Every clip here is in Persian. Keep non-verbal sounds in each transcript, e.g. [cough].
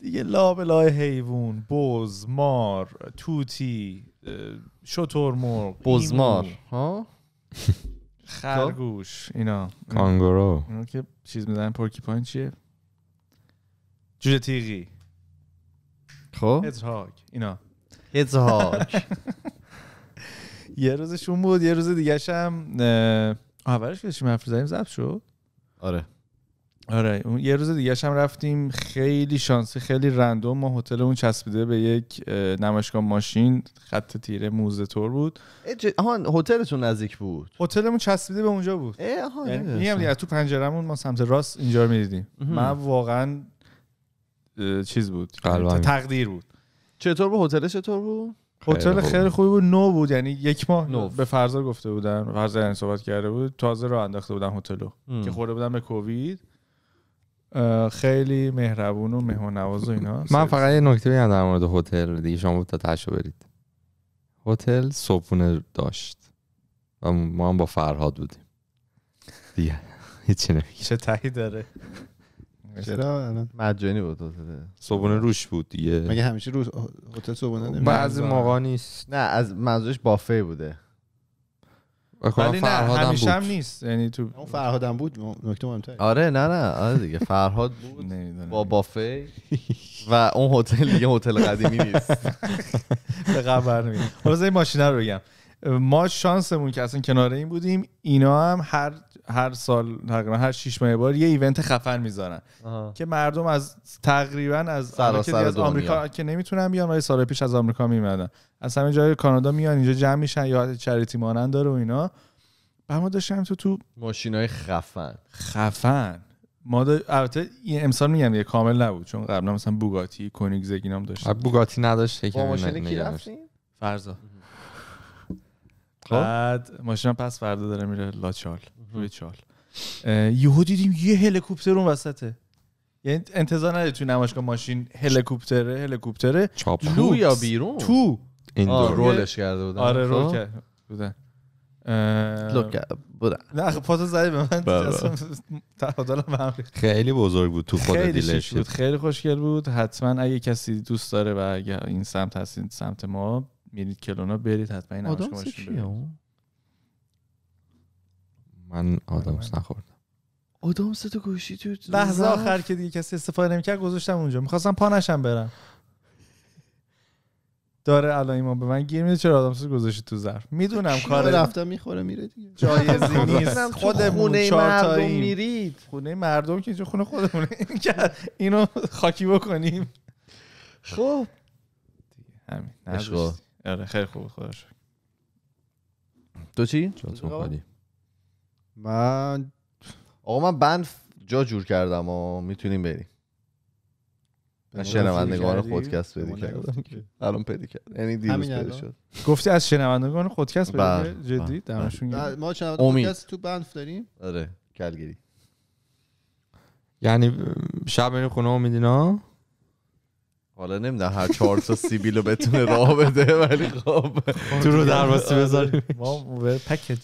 دیگه لابلای حیوان بز مار توتی شترمرغ بزمار ها خرگوش خب. اینا کانگورو اینا که چیز میزنن پورکیپاین چیه جوجه تیغی خب هدزهاگ اینا هدزهاگ [laughs] یه روزشون بود یه روز دیگه شم اولش که داشتیم حرف زدیم زب شد آره آره اون یه روز دیگه هم رفتیم خیلی شانسی خیلی رندوم ما هتل اون چسبیده به یک نمایشگاه ماشین خط تیره موزه تور بود آهان هتلتون نزدیک بود هتلمون چسبیده به اونجا بود یعنی میگم دیگه تو پنجرهمون ما سمت راست اینجا رو میدیدیم من واقعا چیز بود تقدیر بود چطور بود هتل چطور بود هتل خیلی خوبی بود نو بود یعنی یک ماه نو به فرضا گفته بودن فرزاد یعنی صحبت کرده بود تازه رو انداخته بودن هتل که خورده بودن به کووید خیلی مهربون و نواز و اینا من فقط یه نکته بگم در مورد هتل دیگه شما بود تا تشو برید هتل صبحونه داشت و ما هم با فرهاد بودیم دیگه هیچی نمیگه چه تهی داره چرا مجانی بود هتل صبحونه روش بود دیگه مگه همیشه روش هتل صبحونه بعضی موقع نیست نه از منظورش بافه بوده ولی نه همیشه هم نیست یعنی تو اون فرهادم بود نکته آره نه نه آره دیگه فرهاد بود با بافه و اون هتل دیگه هتل قدیمی نیست [laughs] به قبر نمیگم حالا این ماشینا رو بگم ما شانسمون که اصلا کنار این بودیم اینا هم هر هر سال تقریبا هر شش ماه بار یه ایونت خفن میذارن که مردم از تقریبا از سراسر از آمریکا که نمیتونن بیان ولی سال پیش از آمریکا میمدن از همه جای کانادا میان اینجا جمع میشن یا چریتی مانند داره و اینا ما داشتم تو تو ماشینای خفن خفن ما البته این امسال میگم یه کامل نبود چون قبلا مثلا بوگاتی اینام داشت بوگاتی نداشت با ماشین کی رفتین فرضا خب. بعد ماشینم پس فردا داره میره لاچال روی چال یهو دیدیم یه هلیکوپتر اون وسطه یعنی انتظار نده تو نمایشگاه ماشین هلیکوپتره هلیکوپتره تو یا بیرون تو این آره. رولش کرده بودن آره رول خب. کرده بودن بودن نه پاتو زدی به من بله، بله. خیلی بزرگ بود تو خود دیلش بود خیلی خوشگل بود حتما اگه کسی دوست داره و اگه این سمت هستین سمت ما میرید کلونا برید حتما این نمایشگاه ماشین من آدامس آره. نخوردم آدامس تو گوشی تو لحظه آخر که دیگه کسی استفاده نمیکرد گذاشتم اونجا میخواستم پانشم برم داره الان ایمان به من گیر میده چرا آدامس گذاشتی تو ظرف میدونم کار رفتم میخوره میره دیگه جایزی [laughs] نیست خودمون مردم میرید خونه مردم که خونه خودمونه [laughs] اینو خاکی بکنیم خب همین آره، خیلی خوب خودش تو چی؟ خالی من آقا من بند جا جور کردم و میتونیم بریم من شنوندگان خودکست بدی کردم الان پیدا کرد یعنی دیروز پیدا شد گفتی از شنوندگان خودکست بدی بله، جدی بله، دمشون بله. ما شنوندگان خودکست تو بند داریم آره کلگری. یعنی شب میریم خونه امید حالا نمیدونم هر چهار تا سیبیل رو بتونه راه بده ولی خب تو رو خب، درواسی آره. بذاریم ما پکیج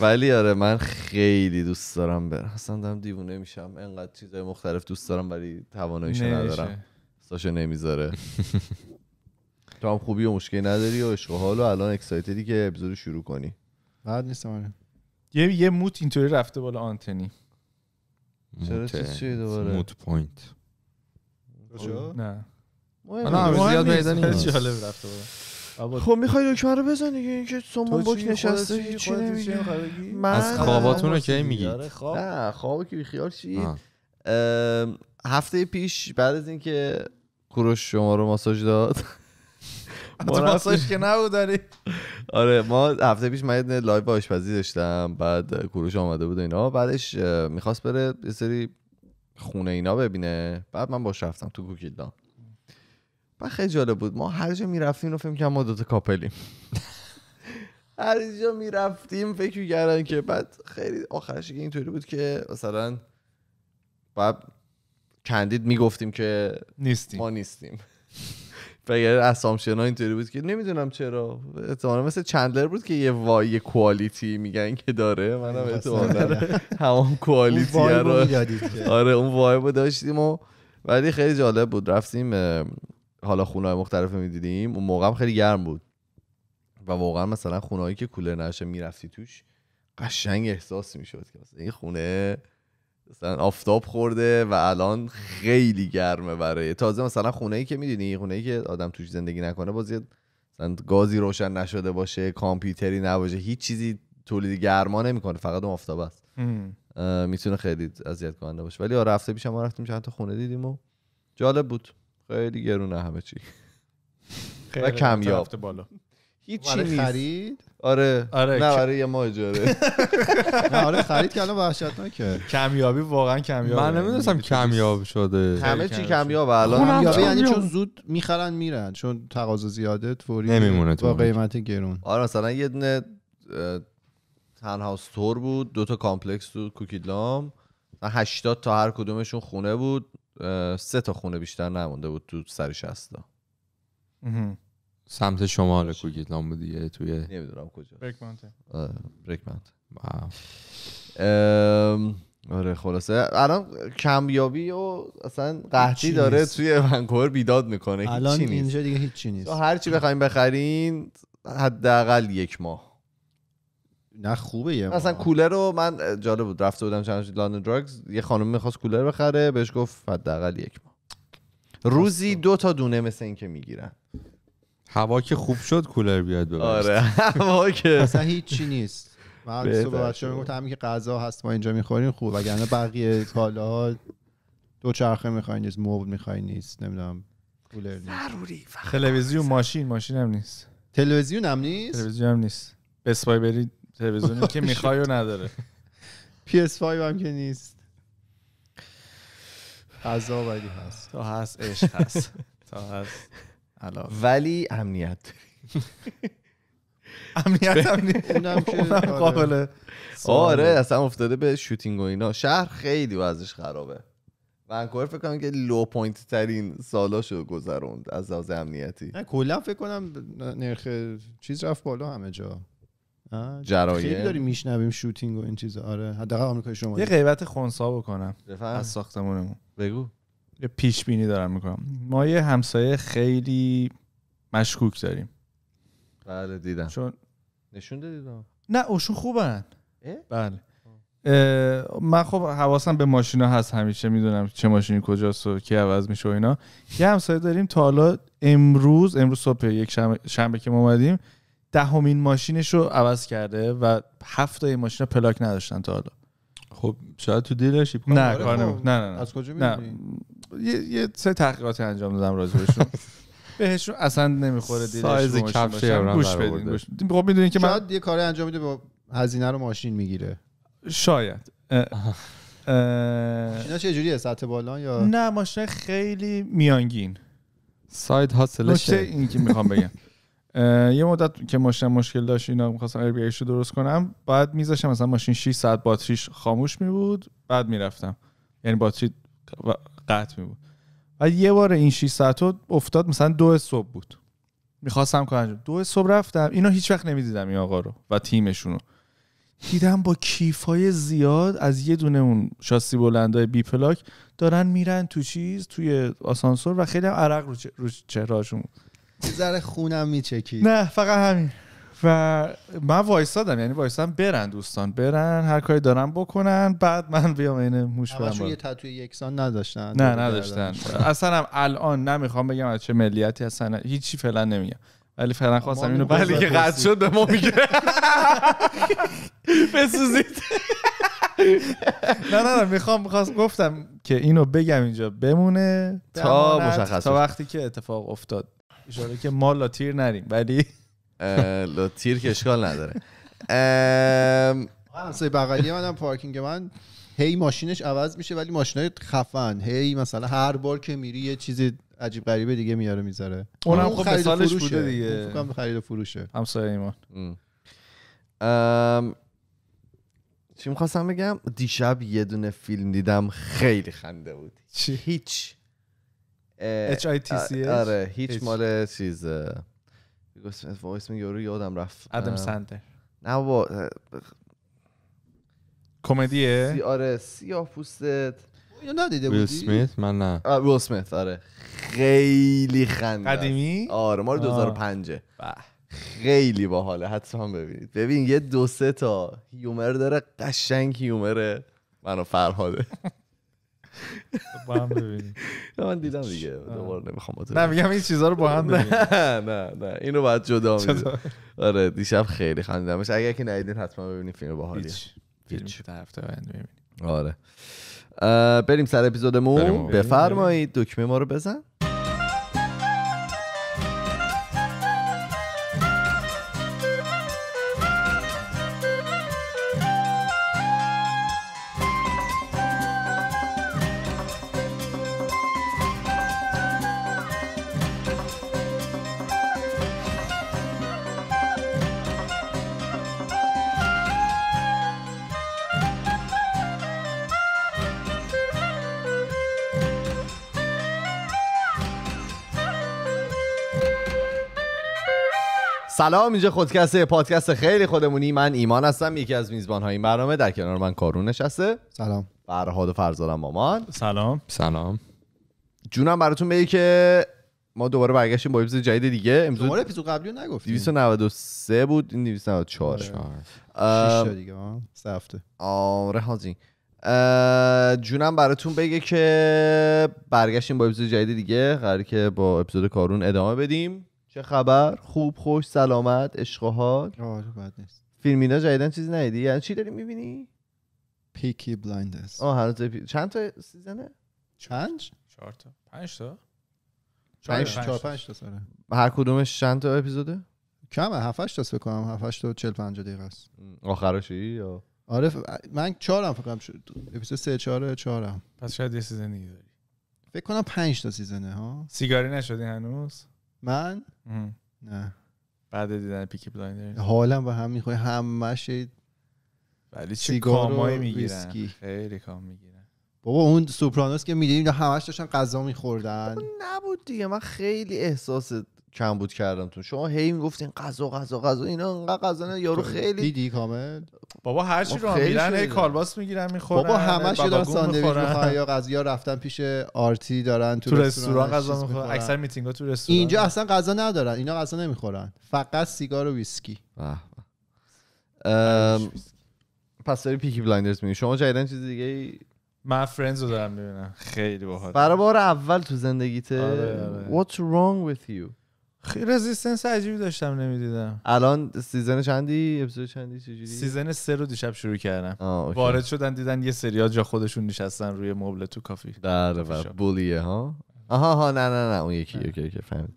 ولی آره من خیلی دوست دارم برم اصلا دارم دیوونه میشم انقدر چیزهای مختلف دوست دارم ولی تواناییشو ندارم ساشو نمیذاره تو هم خوبی و مشکلی نداری و عشق حال و الان اکسایتدی که ابزارو شروع کنی بعد نیست من آره. یه یه موت اینطوری رفته بالا آنتنی چرا چی دوباره موت پوینت نه مهم زیاد میدانی جالب رفته بالا خب میخوای دکمه رو بزنی دیگه اینکه سومون بک نشسته هیچی نمیگه من از خواباتون رو کی میگی آره، نه خواب که بیخیال شید هفته پیش بعد از اینکه کوروش شما رو ماساژ داد [laughs] ماساژ که نبود آره ما هفته پیش من یه لایو آشپزی داشتم بعد کوروش آمده بود اینا بعدش میخواست بره یه سری خونه اینا ببینه بعد من باش رفتم تو گوگل خیلی جالب بود ما هر جا میرفتیم رو فکر ما دوتا کاپلیم [laughs] هر جا میرفتیم فکر میکردن که بعد خیلی آخرش اینطوری بود که مثلا بعد کندید میگفتیم که نیستیم ما نیستیم از [laughs] اسامشن ها اینطوری بود که نمیدونم چرا احتمالا مثل چندلر بود که یه وای کوالیتی میگن که داره منم احتمالا همون کوالیتی رو [laughs] آره اون وای بود داشتیم و ولی خیلی جالب بود رفتیم حالا خونه های مختلف میدیدیم اون موقع هم خیلی گرم بود و واقعا مثلا خونه که کولر نشه میرفتی توش قشنگ احساس میشد که مثلا این خونه مثلا آفتاب خورده و الان خیلی گرمه برای تازه مثلا خونه ای که میدونی خونه ای که آدم توش زندگی نکنه بازی مثلا گازی روشن نشده باشه کامپیوتری نباشه هیچ چیزی تولید گرما نمیکنه فقط اون آفتاب است میتونه خیلی اذیت کننده باشه ولی آره رفته پیشم رفتیم تا خونه دیدیم و جالب بود خیلی گرونه همه چی و کمیاب بالا هیچی نیست خرید آره آره نه برای آره، یه ماه اجاره [laughs] نه آره خرید که الان وحشتناکه کمیابی واقعا یعنی کمیاب من نمیدونستم کمیاب شده همه چی کمیاب الان یعنی چون زود میخرن میرن چون تقاضا زیاده فوری نمیمونه با قیمت گرون آره مثلا یه دونه تنها استور بود دو تا کامپلکس تو کوکیدلام 80 تا هر کدومشون خونه بود سه تا خونه بیشتر نمونده بود تو سر شستا سمت شمال کوکیتلان بود دیگه توی نمیدونم کجا بریک آره خلاصه الان کمیابی و اصلا قحطی داره نیست. توی ونکوور بیداد میکنه الان اینجا دیگه هیچی نیست هر چی بخوایم بخرین حداقل یک ماه نه خوبه یه مثلا کولر رو من جالب بود رفته بودم چند لاند درگز یه خانم میخواست کولر بخره بهش گفت حداقل یک ماه روزی دو تا دونه مثل این که میگیرن هوا که خوب شد کولر بیاد ببرست آره [laughs] هوا که اصلا هیچی نیست من صبح بچه میگفت همین که غذا هست ما اینجا میخوریم خوب وگرنه بقیه کالاها دو چرخه میخواین نیست موب نیست نمیدونم کولر نیست تلویزیون ماشین ماشین هم نیست تلویزیون هم نیست تلویزیون هم نیست بسپای برید تلویزیونی که میخوای و نداره PS5 [laughs] هم که نیست عذاب ولی هست تا هست عشق هست [laughs] تا هست ولی امنیت [laughs] امنیت امنیت قابله. آره, آره، اصلا افتاده به شوتینگ و اینا شهر خیلی ازش خرابه ونکوور فکر کنم که لو پوینت ترین سالاشو گذروند از لحاظ امنیتی نه کلا فکر کنم نرخ چیز رفت بالا همه جا خیلی داریم میشنویم شوتینگ و این چیزا آره حداقل آمریکای یه غیبت خونسا بکنم بفهم. از ساختمونمون بگو یه پیش بینی دارم میکنم ما یه همسایه خیلی مشکوک داریم بله دیدم چون نشون دیدم نه اوشون خوبن بله من خب حواسم به ماشینا هست همیشه میدونم چه ماشینی کجاست و کی عوض میشه و اینا یه همسایه داریم تا حالا امروز امروز صبح یک شنبه, که ما اومدیم دهمین ماشینش رو عوض کرده و هفت تا ماشین پلاک نداشتن تا حالا خب شاید تو دیلشی نه کار نه نه از کجا نه. یه, یه سه تحقیقات انجام دادم راجع بهشون [laughs] بهشون اصلا نمیخوره دیلش سایز کفش گوش بدین خب میدونین که من یه کاری انجام میده با هزینه رو ماشین میگیره شاید [laughs] ماشینا چه جوریه سطح بالا یا نه ماشین خیلی میانگین ساید هاسلش نکته این که میخوام بگم [laughs] یه مدت که ماشین مشکل داشت اینا میخواستم ار رو درست کنم بعد میذاشتم مثلا ماشین 6 ساعت باتریش خاموش میبود بعد میرفتم یعنی باتری قطع میبود بعد یه بار این 6 ساعت رو افتاد مثلا دو صبح بود میخواستم کنم دو صبح رفتم اینا هیچ وقت نمیدیدم این آقا رو و تیمشون رو دیدم با کیفای زیاد از یه دونه اون شاسی بلندای بی پلاک دارن میرن تو چیز توی آسانسور و خیلی عرق رو, بود ذره خونم میچکی نه فقط همین و من وایسادم یعنی وایسادم برن دوستان برن هر کاری دارن بکنن بعد من بیام این موش برم یه تتوی یکسان نداشتن نه نداشتن [laughs] اصلا الان نمیخوام بگم از چه ملیتی اصلا هیچی فعلا نمیگم ولی فعلا خواستم اینو ولی که قد شد به ما میگه [laughs] بسوزید نه نه نه میخوام میخواست گفتم که اینو بگم اینجا بمونه تا مشخص تا وقتی که اتفاق افتاد اشاره که ما لاتیر نریم ولی لاتیر که اشکال نداره همسایه بغلی منم پارکینگ من هی ماشینش عوض میشه ولی ماشینای خفن هی مثلا هر بار که میری یه چیز عجیب غریبه دیگه میاره میذاره اونم خب خرید سالش بوده دیگه فکر خرید فروشه همسایه ایمان ام... چی میخواستم بگم دیشب یه دونه فیلم دیدم خیلی خنده بود چی هیچ اچ آی تی سی آره هیچ مال چیز وایس رو آره، یادم رفت ادم سنت نه با کمدیه سی آره سیاه پوستت اینو ندیده بودی ویل من نه ویل سمیت آره خیلی خنده قدیمی آره مال 2005 خیلی باحاله حتما ببینید ببین یه دو سه تا هیومر داره قشنگ هیومره منو فرهاده [laughs] خب با هم ببینیم من دیدم دیگه دوباره نمیخوام نه میگم این چیزها رو با هم نه نه نه این باید جدا میدیم آره دیشب خیلی خندیدمش اگر که ندیدین حتما ببینید فیلم باحالیه فیلم که در آره بریم سر اپیزودمون بفرمایید دکمه ما رو بزن سلام اینجا خودکسته پادکست خیلی خودمونی من ایمان هستم یکی از میزبان های این برنامه در کنار من کارون نشسته سلام فرهاد و فرزانم مامان سلام سلام جونم براتون بگی که ما دوباره برگشتیم با اپیزود جدید دیگه امروز دوباره اپیزود قبلی رو نگفتیم 293 بود این 294 آره. شش دیگه سه هفته آره حاجی جونم براتون بگه که برگشتیم با اپیزود جدید دیگه قراره که با اپیزود کارون ادامه بدیم چه خبر خوب خوش سلامت عشق حال بد نیست فیلمینا جدیدن چیزی ندیدی یعنی چی داری میبینی پیکی بلایندرز آه هنوز چند تا سیزنه چند چهار تا پنج تا پنج پنج تا هر کدومش چند تا اپیزوده کمه 7 8 تا فکر کنم 7 تا 40 50 دقیقه است آخرشی یا آره من چهارم فکر اپیزود سه چهاره چهارم پس شاید یه داری فکر کنم تا سیزنه ها سیگاری نشدی هنوز من نه بعد دیدن پیکی بلایندرز حالا با هم میخوای همش ولی چه کامای میگیرن خیلی کام میگیرن بابا اون سوپرانوس که میدیدیم همش داشتن غذا میخوردن خب نبود دیگه من خیلی احساس کم بود کردم تو. شما هی میگفتین غذا غذا غذا اینا انقدر غذا نه یارو خب، خیلی دیدی کامل بابا هر چی رو میرن هی کالباس میگیرن میخورن بابا همش دارن ساندویچ میخورن یا [laughs] غذا یا رفتن پیش آرتی دارن تو, تو رستوران غذا میخورن اکثر ها تو رستوران اینجا اصلا غذا ندارن اینا غذا نمیخورن فقط سیگار و ویسکی پس داری پیکی بلایندرز میگی شما جدیدن چیز دیگه ای من فرندز رو دارم میبینم خیلی باحال برای بار اول تو زندگیته آره،, آره What's wrong with you خیلی رزیستنس عجیبی داشتم نمیدیدم الان سیزن چندی اپیزود چندی چجوری سیزن سه رو دیشب شروع کردم وارد شدن دیدن یه سریا جا خودشون نشستن روی مبل تو کافی بله, بله. بولیه ها آها ها نه نه نه اون یکی بله. اوکی اوکی فهمید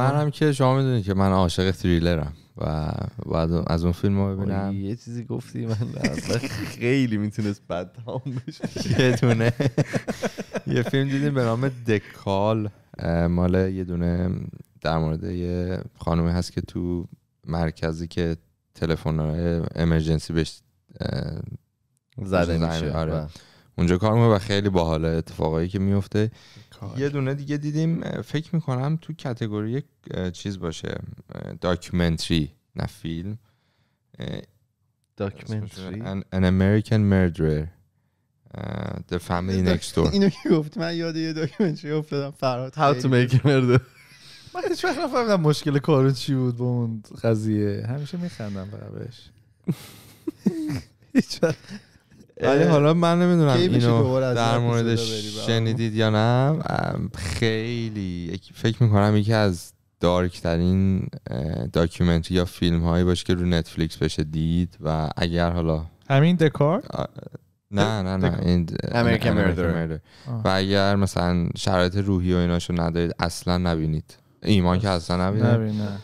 هم که شما میدونید که من عاشق تریلرم و بعد از اون فیلم رو ببینم یه چیزی گفتی من خیلی میتونست بد بشه یه یه فیلم دیدیم به نام دکال مال یه دونه در مورد یه خانومی هست که تو مرکزی که تلفن های امرجنسی بهش زده میشه آره. بله. اونجا کار میکنه و خیلی باحاله اتفاقایی که میفته یه دونه دیگه دیدیم فکر میکنم تو کتگوری چیز باشه داکیومنتری نه فیلم داکیومنتری An American Murderer The Family Next Door اینو که گفت من یاد یه داکیومنتری افتادم فرات How to make a murder من هیچ وقت نفهمیدم مشکل کارون چی بود با اون قضیه همیشه میخندم بهش هیچ حالا من نمیدونم اینو در موردش شنیدید یا نه خیلی فکر میکنم یکی از دارکترین ترین داکیومنتری یا فیلم هایی باشه که رو نتفلیکس بشه دید و اگر حالا همین دکار نه نه نه این و اگر مثلا شرایط روحی و ایناشو ندارید اصلا نبینید ایمان که اصلا نبینه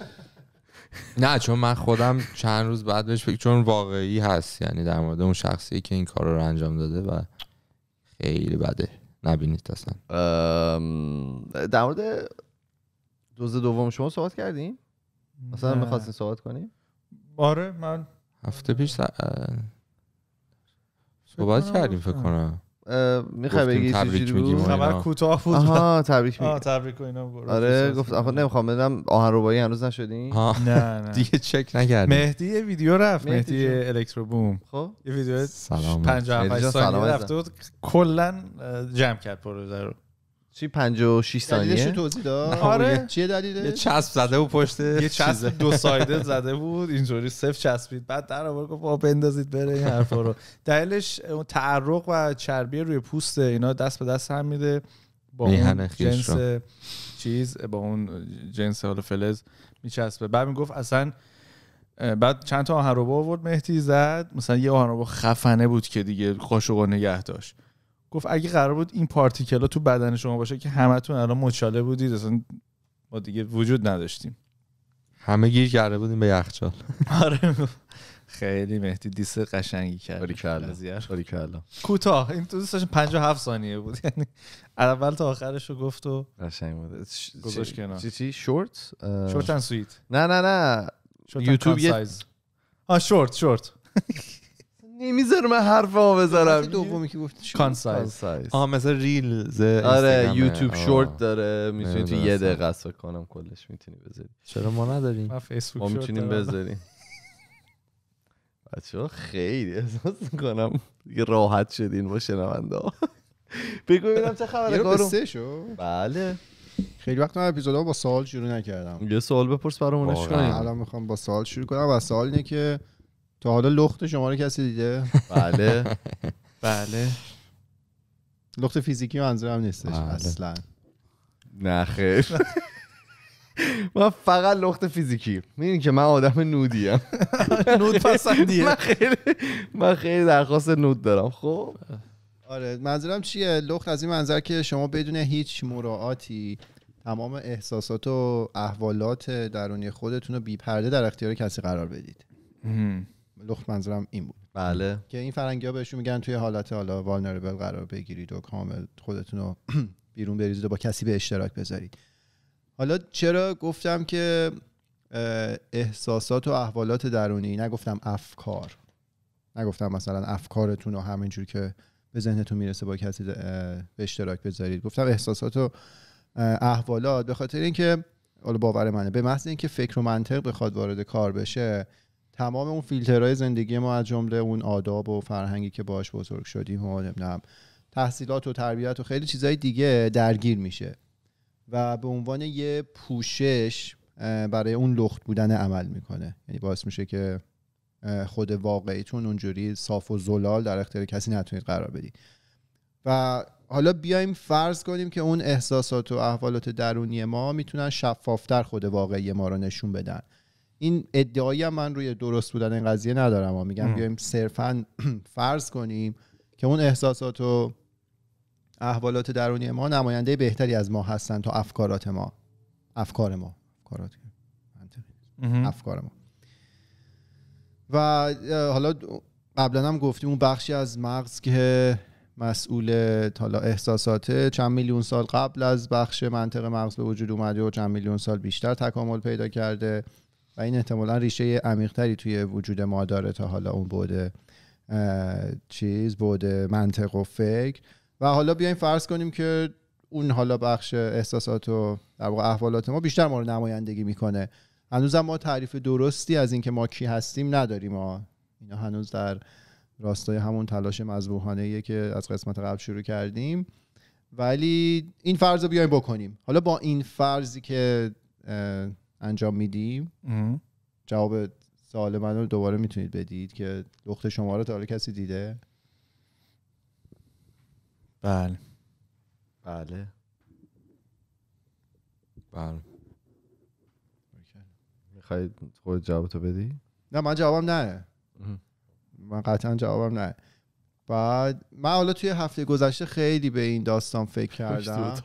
نه چون من خودم چند روز بعد بهش فکر چون واقعی هست یعنی در مورد اون شخصی که این کار رو انجام داده و خیلی بده نبینید اصلا در مورد دوز دوم شما صحبت کردیم مثلا میخواستین صحبت کنیم آره من هفته پیش صحبت کردیم فکر کنم میخوای بگی چی چی بود خبر کوتاه بود آها تبریک میگم آها تبریک و اینا گفت آره گفت آخه نمیخوام بدم آهنربایی هنوز نشدین نه نه [laughs] دیگه چک نکردیم مهدی ویدیو رفت مهدی الکترو بوم خب یه ویدیو 57 ثانیه رفت بود کلا جم کرد پروژه رو چی 56 ثانیه توضیح داد آره یه چسب زده بود پشت یه چسب دو [laughs] سایده زده بود اینجوری صفر چسبید بعد در آورد گفت آب بندازید بره این حرفا رو دلیلش اون تعرق و چربی روی پوست اینا دست به دست هم میده با اون جنس چیز با اون جنس حالا فلز میچسبه بعد میگفت اصلا بعد چند تا آهنربا آورد مهدی زد مثلا یه آهنربا خفنه بود که دیگه و نگه داشت گفت اگه قرار بود این پارتیکل تو بدن شما باشه که همتون الان مچاله بودید اصلا ما دیگه وجود نداشتیم همه گیر کرده بودیم به یخچال [laughs] آره خیلی مهدی دیس قشنگی کرد کلا کوتاه این تو دوستاش 57 ثانیه بود یعنی اول تا آخرش رو گفت و قشنگ بود گذاشت کنار چی چی شورت شورت اند سویت نه نه نه یوتیوب آ شورت شورت [laughs] نمیذاره من حرف ها بزنم دومی که گفت کانسایز آها مثلا ریل آره یوتیوب شورت داره میتونی تو یه دقیقه است کنم کلش میتونی بذاری چرا ما نداریم ما میتونیم بذاریم [laughs] بچه خیلی احساس میکنم یه راحت شدین با شنونده بگو ببینم چه خبره کارو بله خیلی وقت من اپیزودا با سوال شروع نکردم یه سوال بپرس برامونش کنیم الان میخوام با سوال شروع کنم و سوال اینه که تو حالا لخت شما رو کسی دیده بله [laughs] بله لخت فیزیکی منظورم نیستش بله. اصلا نه خیر من فقط لخت فیزیکی میدونی که من آدم نودیم [laughs] نود پسندیه من خیلی من خیلی درخواست نود دارم خب آره منظورم چیه لخت از این منظر که شما بدون هیچ مراعاتی تمام احساسات و احوالات درونی خودتون رو بی پرده در اختیار کسی قرار بدید لخت منظرم این بود بله که این فرنگی ها بهشون میگن توی حالت حالا والنربل قرار بگیرید و کامل خودتون رو [clears throat] بیرون بریزید و با کسی به اشتراک بذارید حالا چرا گفتم که احساسات و احوالات درونی نگفتم افکار نگفتم مثلا افکارتون رو همینجور که به ذهنتون میرسه با کسی به اشتراک بذارید گفتم احساسات و احوالات به خاطر اینکه حالا باور منه به محض اینکه فکر و منطق بخواد وارد کار بشه تمام اون فیلترهای زندگی ما از جمله اون آداب و فرهنگی که باش بزرگ شدیم و نمیدونم تحصیلات و تربیت و خیلی چیزهای دیگه درگیر میشه و به عنوان یه پوشش برای اون لخت بودن عمل میکنه یعنی باعث میشه که خود واقعیتون اونجوری صاف و زلال در اختیار کسی نتونید قرار بدید و حالا بیایم فرض کنیم که اون احساسات و احوالات درونی ما میتونن شفافتر خود واقعی ما رو نشون بدن این ادعایی من روی درست بودن این قضیه ندارم و میگم بیایم صرفا [clears throat] فرض کنیم که اون احساسات و احوالات درونی ما نماینده بهتری از ما هستن تا افکارات ما افکار ما افکار ما و حالا قبلا هم گفتیم اون بخشی از مغز که مسئول حالا احساساته چند میلیون سال قبل از بخش منطق مغز به وجود اومده و چند میلیون سال بیشتر تکامل پیدا کرده و این احتمالا ریشه عمیقتری توی وجود ما داره تا حالا اون بوده چیز بود منطق و فکر و حالا بیایم فرض کنیم که اون حالا بخش احساسات و در واقع احوالات ما بیشتر ما رو نمایندگی میکنه هنوزم ما تعریف درستی از اینکه ما کی هستیم نداریم ما اینا هنوز در راستای همون تلاش مذبوحانه که از قسمت قبل شروع کردیم ولی این فرض رو بیایم بکنیم حالا با این فرضی که انجام میدیم جواب سال من رو دوباره میتونید بدید که دخت شما رو تا حالا کسی دیده بله بله بله میخواید خود جوابتو بدی؟ نه من جوابم نه من قطعا جوابم نه بعد من حالا توی هفته گذشته خیلی به این داستان فکر کردم [laughs]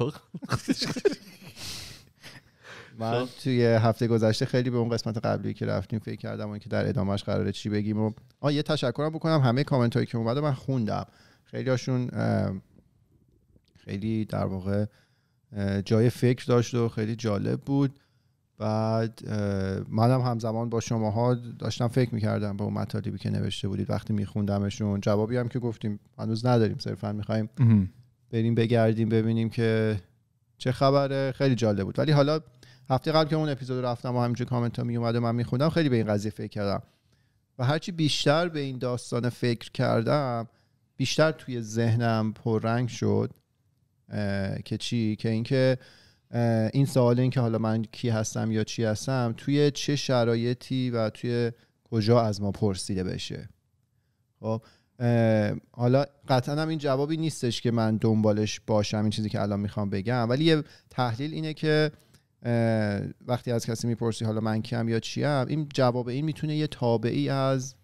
من خب. توی هفته گذشته خیلی به اون قسمت قبلی که رفتیم فکر کردم اون که در ادامهش قراره چی بگیم و آه یه تشکرم بکنم همه کامنت هایی که اومده من خوندم خیلی هاشون خیلی در واقع جای فکر داشت و خیلی جالب بود بعد منم همزمان با شماها داشتم فکر میکردم به اون مطالبی که نوشته بودید وقتی میخوندمشون جوابی هم که گفتیم هنوز نداریم صرفا میخوایم بریم بگردیم ببینیم که چه خبره خیلی جالب بود ولی حالا هفته قبل که اون اپیزود رفتم و همینجور کامنت ها می اومد و من خوندم خیلی به این قضیه فکر کردم و هرچی بیشتر به این داستان فکر کردم بیشتر توی ذهنم پررنگ شد که چی که اینکه این سوال این که حالا من کی هستم یا چی هستم توی چه شرایطی و توی کجا از ما پرسیده بشه خب حالا قطعا هم این جوابی نیستش که من دنبالش باشم این چیزی که الان میخوام بگم ولی یه تحلیل اینه که وقتی از کسی میپرسی حالا من کیم یا چیم این جواب این میتونه یه تابعی از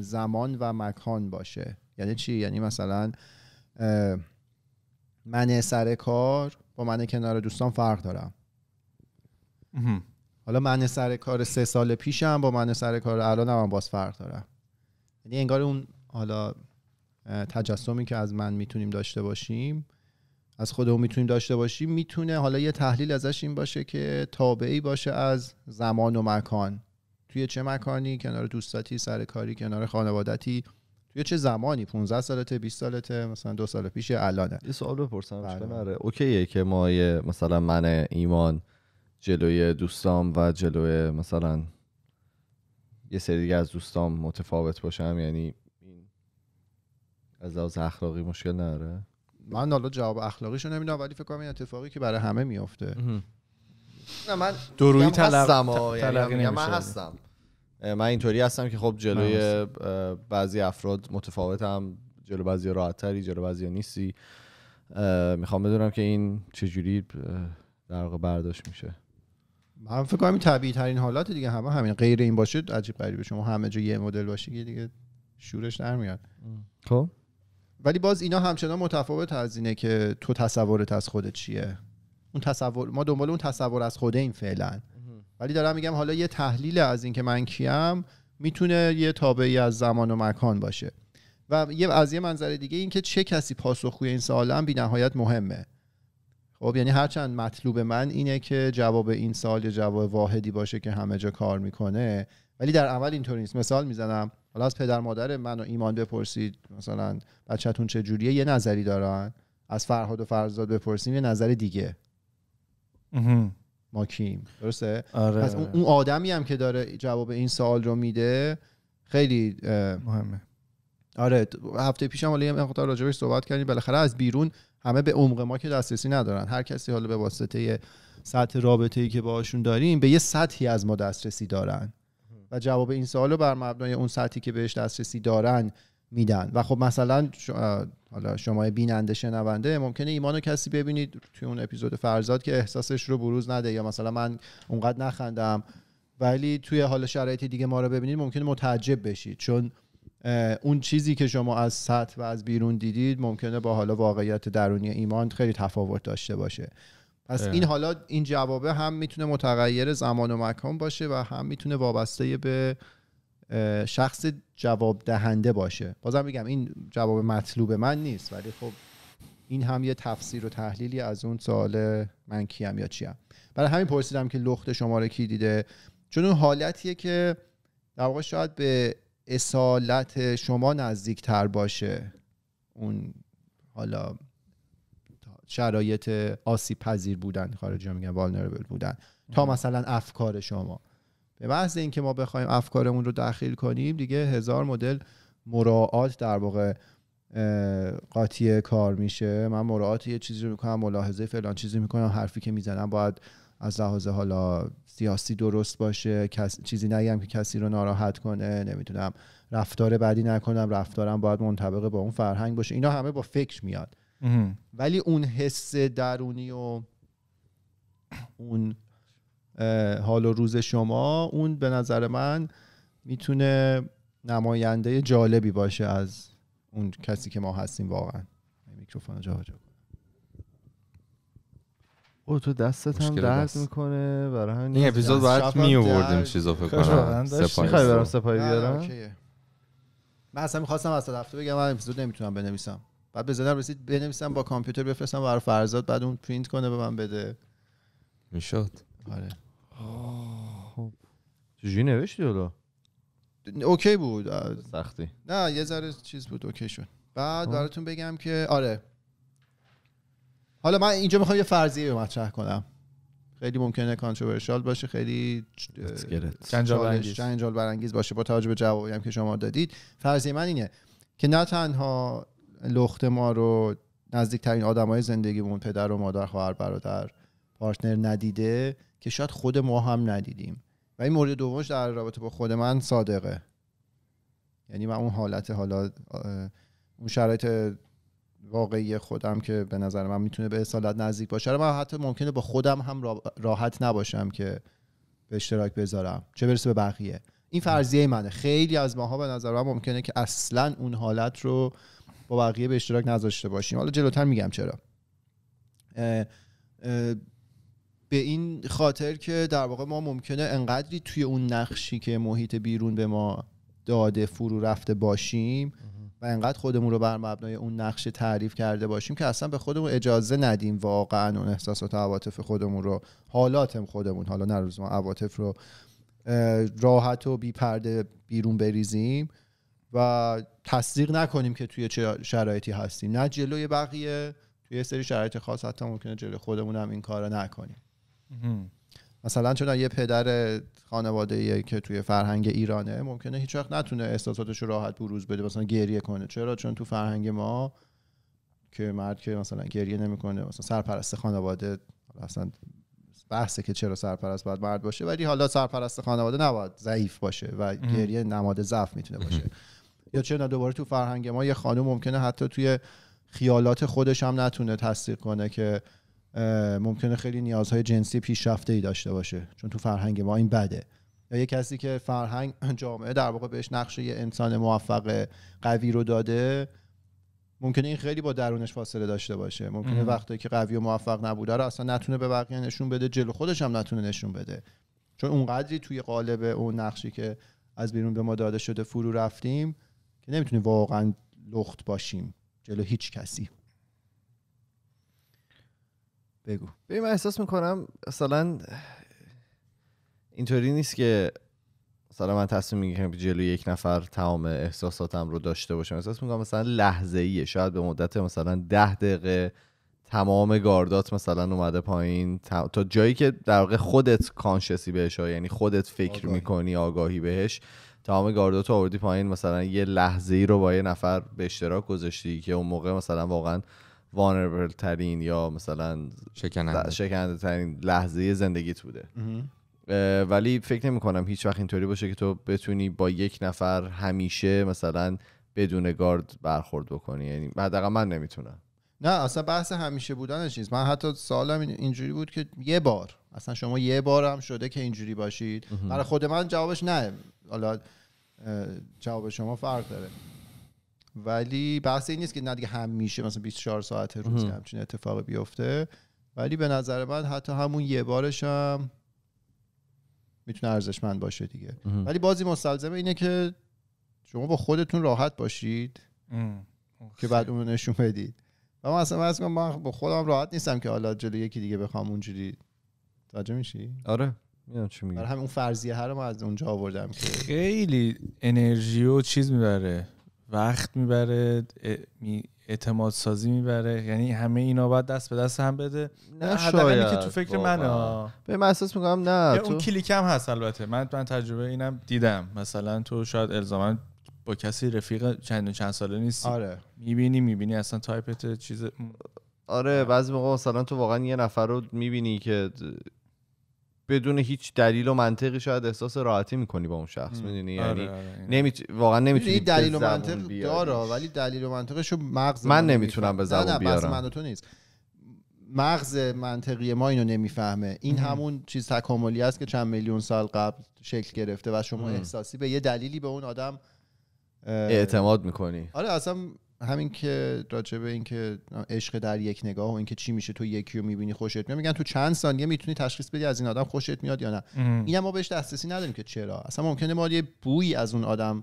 زمان و مکان باشه یعنی چی یعنی مثلا من سر کار با من کنار دوستان فرق دارم حالا من سر کار سه سال پیشم با من سر کار الان هم باز فرق دارم یعنی انگار اون حالا تجسمی که از من میتونیم داشته باشیم از خودمون میتونیم داشته باشیم میتونه حالا یه تحلیل ازش این باشه که تابعی باشه از زمان و مکان توی چه مکانی کنار دوستاتی سر کاری کنار خانوادتی توی چه زمانی 15 سالته 20 سالته مثلا دو سال پیش الانه یه سوال بپرسم بله. اوکیه که ما مثلا من ایمان جلوی دوستام و جلوی مثلا یه سری دیگه از دوستام متفاوت باشم یعنی از لحاظ اخلاقی مشکل نداره من حالا جواب اخلاقیشو نمیدونم ولی فکر کنم این اتفاقی که برای همه میافته نه من دروی تلق... یعنی من هستم من اینطوری هستم که خب جلوی بعضی افراد متفاوتم جلو بعضی راحتتری جلو بعضی نیستی میخوام بدونم که این چجوری در برداشت میشه من فکر کنم این طبیعی ترین حالات دیگه همه همین غیر این باشه عجیب غریبه شما همه جا یه مدل باشی دیگه شورش در میاد خب ولی باز اینا همچنان متفاوت از اینه که تو تصورت از خودت چیه اون تصور ما دنبال اون تصور از خود این فعلا ولی دارم میگم حالا یه تحلیل از اینکه من کیم میتونه یه تابعی از زمان و مکان باشه و یه از یه منظر دیگه اینکه چه کسی پاسخگوی این سوالم بی نهایت مهمه خب یعنی هرچند مطلوب من اینه که جواب این سال یه جواب واحدی باشه که همه جا کار میکنه ولی در عمل اینطور نیست مثال میزنم حالا از پدر مادر من و ایمان بپرسید مثلا بچهتون چه جوریه یه نظری دارن از فرهاد و فرزاد بپرسیم یه نظر دیگه ما کیم درسته آره. پس اون آدمی هم که داره جواب این سوال رو میده خیلی مهمه آره هفته پیش هم حالا یه مقدار راجبش صحبت کردیم بالاخره از بیرون همه به عمق ما که دسترسی ندارن هر کسی حالا به واسطه سطح رابطه ای که باشون داریم به یه سطحی از ما دسترسی دارن و جواب این رو بر مبنای اون سطحی که بهش دسترسی دارن میدن و خب مثلا حالا شما بیننده شنونده ممکنه ایمانو کسی ببینید توی اون اپیزود فرزاد که احساسش رو بروز نده یا مثلا من اونقدر نخندم ولی توی حال شرایط دیگه ما رو ببینید ممکنه متعجب بشید چون اون چیزی که شما از سطح و از بیرون دیدید ممکنه با حالا واقعیت درونی ایمان خیلی تفاوت داشته باشه پس این حالا این جوابه هم میتونه متغیر زمان و مکان باشه و هم میتونه وابسته به شخص جواب دهنده باشه بازم میگم این جواب مطلوب من نیست ولی خب این هم یه تفسیر و تحلیلی از اون سوال من کیم یا چیم برای همین پرسیدم که لخت شما رو کی دیده چون اون حالتیه که در واقع شاید به اصالت شما نزدیک تر باشه اون حالا شرایط آسیب پذیر بودن خارجی میگن والنربل بودن تا مثلا افکار شما به محض اینکه ما بخوایم افکارمون رو دخیل کنیم دیگه هزار مدل مراعات در واقع قاطی کار میشه من مراعات یه چیزی رو میکنم ملاحظه فلان چیزی میکنم حرفی که میزنم باید از لحاظ حالا سیاسی درست باشه کس... چیزی نگم که کسی رو ناراحت کنه نمیتونم رفتار بدی نکنم رفتارم باید منطبق با اون فرهنگ باشه اینا همه با فکر میاد ولی اون حس درونی و اون حال و روز شما اون به نظر من میتونه نماینده جالبی باشه از اون کسی که ما هستیم واقعا میکروفون جا جابجا او تو دستت هم درد میکنه برای همین این اپیزود بعد می آوردیم چیزا فکر خب، کنم سپاهی برام سپاهی بیارم من اصلا میخواستم از هفته بگم من اپیزود نمیتونم بنویسم بعد بزنم رسید بنویسم با کامپیوتر بفرستم برای فرزاد بعد اون پرینت کنه به من بده میشد آره چجوری خب. نوشتی حالا اوکی بود سختی نه یه ذره چیز بود اوکی شد بعد خب. براتون بگم که آره حالا من اینجا میخوام یه فرضیه رو مطرح کنم خیلی ممکنه کانتروورشال باشه خیلی جنجال برانگیز. برانگیز باشه با توجه به جوابی هم که شما دادید فرضیه من اینه که نه تنها لخت ما رو نزدیکترین آدمای زندگیمون پدر و مادر خواهر برادر پارتنر ندیده که شاید خود ما هم ندیدیم و این مورد دومش در رابطه با خود من صادقه یعنی من اون حالت حالا اون شرایط واقعی خودم که به نظر من میتونه به اصالت نزدیک باشه من حتی ممکنه با خودم هم راحت نباشم که به اشتراک بذارم چه برسه به بقیه این فرضیه منه خیلی از ماها به نظر من ممکنه که اصلا اون حالت رو با بقیه به اشتراک نذاشته باشیم حالا جلوتر میگم چرا به این خاطر که در واقع ما ممکنه انقدری توی اون نقشی که محیط بیرون به ما داده فرو رفته باشیم و انقدر خودمون رو بر مبنای اون نقش تعریف کرده باشیم که اصلا به خودمون اجازه ندیم واقعا اون احساسات و عواطف خودمون رو حالاتم خودمون حالا نروز ما عواطف رو راحت و بی پرده بیرون بریزیم و تصدیق نکنیم که توی چه شرایطی هستیم نه جلوی بقیه توی یه سری شرایط خاص حتی ممکنه جلوی خودمون هم این کار نکنیم مثلا چون یه پدر خانواده که توی فرهنگ ایرانه ممکنه هیچ وقت نتونه احساساتش رو راحت بروز بده مثلا گریه کنه چرا چون تو فرهنگ ما که مرد که مثلا گریه نمیکنه مثلا سرپرست خانواده اصلا بحثه که چرا سرپرست باید مرد باشه ولی حالا سرپرست خانواده نباید ضعیف باشه و گریه نماد ضعف میتونه باشه [laughs] یا چه دوباره تو فرهنگ ما یه خانم ممکنه حتی توی خیالات خودش هم نتونه تصدیق کنه که ممکنه خیلی نیازهای جنسی پیشرفته ای داشته باشه چون تو فرهنگ ما این بده یا یه کسی که فرهنگ [clears throat] جامعه در واقع بهش نقش یه انسان موفق قوی رو داده ممکنه این خیلی با درونش فاصله داشته باشه ممکنه وقتی که قوی و موفق نبوده رو اصلا نتونه به بقیه نشون بده جلو خودش هم نتونه نشون بده چون اونقدری توی قالب اون نقشی که از بیرون به ما داده شده فرو رفتیم که نمیتونیم واقعا لخت باشیم جلو هیچ کسی بگو به من احساس میکنم مثلا اینطوری نیست که مثلا من تصمیم میگیرم که یک نفر تمام احساساتم رو داشته باشم احساس میکنم مثلا لحظه ایه شاید به مدت مثلا ده دقیقه تمام گاردات مثلا اومده پایین تا جایی که در واقع خودت کانشسی بهش یعنی خودت فکر آگاهی. میکنی آگاهی بهش تمام گاردو تو آوردی پایین مثلا یه لحظه ای رو با یه نفر به اشتراک گذاشتی که اون موقع مثلا واقعا وانربل ترین یا مثلا شکننده, ترین لحظه زندگیت بوده ولی فکر نمی کنم هیچ وقت اینطوری باشه که تو بتونی با یک نفر همیشه مثلا بدون گارد برخورد بکنی یعنی بعد من نمیتونم نه اصلا بحث همیشه بودنش نیست من حتی سالم اینجوری بود که یه بار اصلا شما یه بار هم شده که اینجوری باشید برای خود من جوابش نه حالا جواب شما فرق داره ولی بحث این نیست که نه دیگه همیشه میشه مثلا 24 ساعت روز همچین اتفاق بیفته ولی به نظر من حتی همون یه بارش هم میتونه ارزشمند باشه دیگه ولی بازی مستلزمه اینه که شما با خودتون راحت باشید که بعد اون نشون بدید و من اصلا من با خودم راحت نیستم که حالا جلو یکی دیگه بخوام اونجوری توجه میشی آره میدونم چی اون فرضیه هر رو از اونجا آوردم که خیلی انرژی و چیز میبره وقت میبره اعتماد سازی میبره یعنی همه اینا باید دست به دست هم بده نه شاید که تو فکر من به من احساس نه تو... اون کلیک هم هست البته من من تجربه اینم دیدم مثلا تو شاید الزاما با کسی رفیق چند چند ساله نیستی آره میبینی میبینی اصلا تایپت چیز آره بعضی موقع مثلا تو واقعا یه نفر رو میبینی که بدون هیچ دلیل و منطقی شاید احساس راحتی میکنی با اون شخص میدونی آره، یعنی آره، آره، نمیت... واقعا نمیتونی دلیل و منطق داره ولی دلیل و منطقشو مغز من نمیتونم به زبون بیارم من تو نیست مغز منطقی ما اینو نمیفهمه این همون چیز تکاملی است که چند میلیون سال قبل شکل گرفته و شما احساسی به یه دلیلی به اون آدم اعتماد میکنی آره اصلا همین که به اینکه عشق در یک نگاه و اینکه چی میشه تو یکی رو میبینی خوشت میاد میگن تو چند ثانیه میتونی تشخیص بدی از این آدم خوشت میاد یا نه اینم ما بهش دسترسی نداریم که چرا اصلا ممکنه ما یه بویی از اون آدم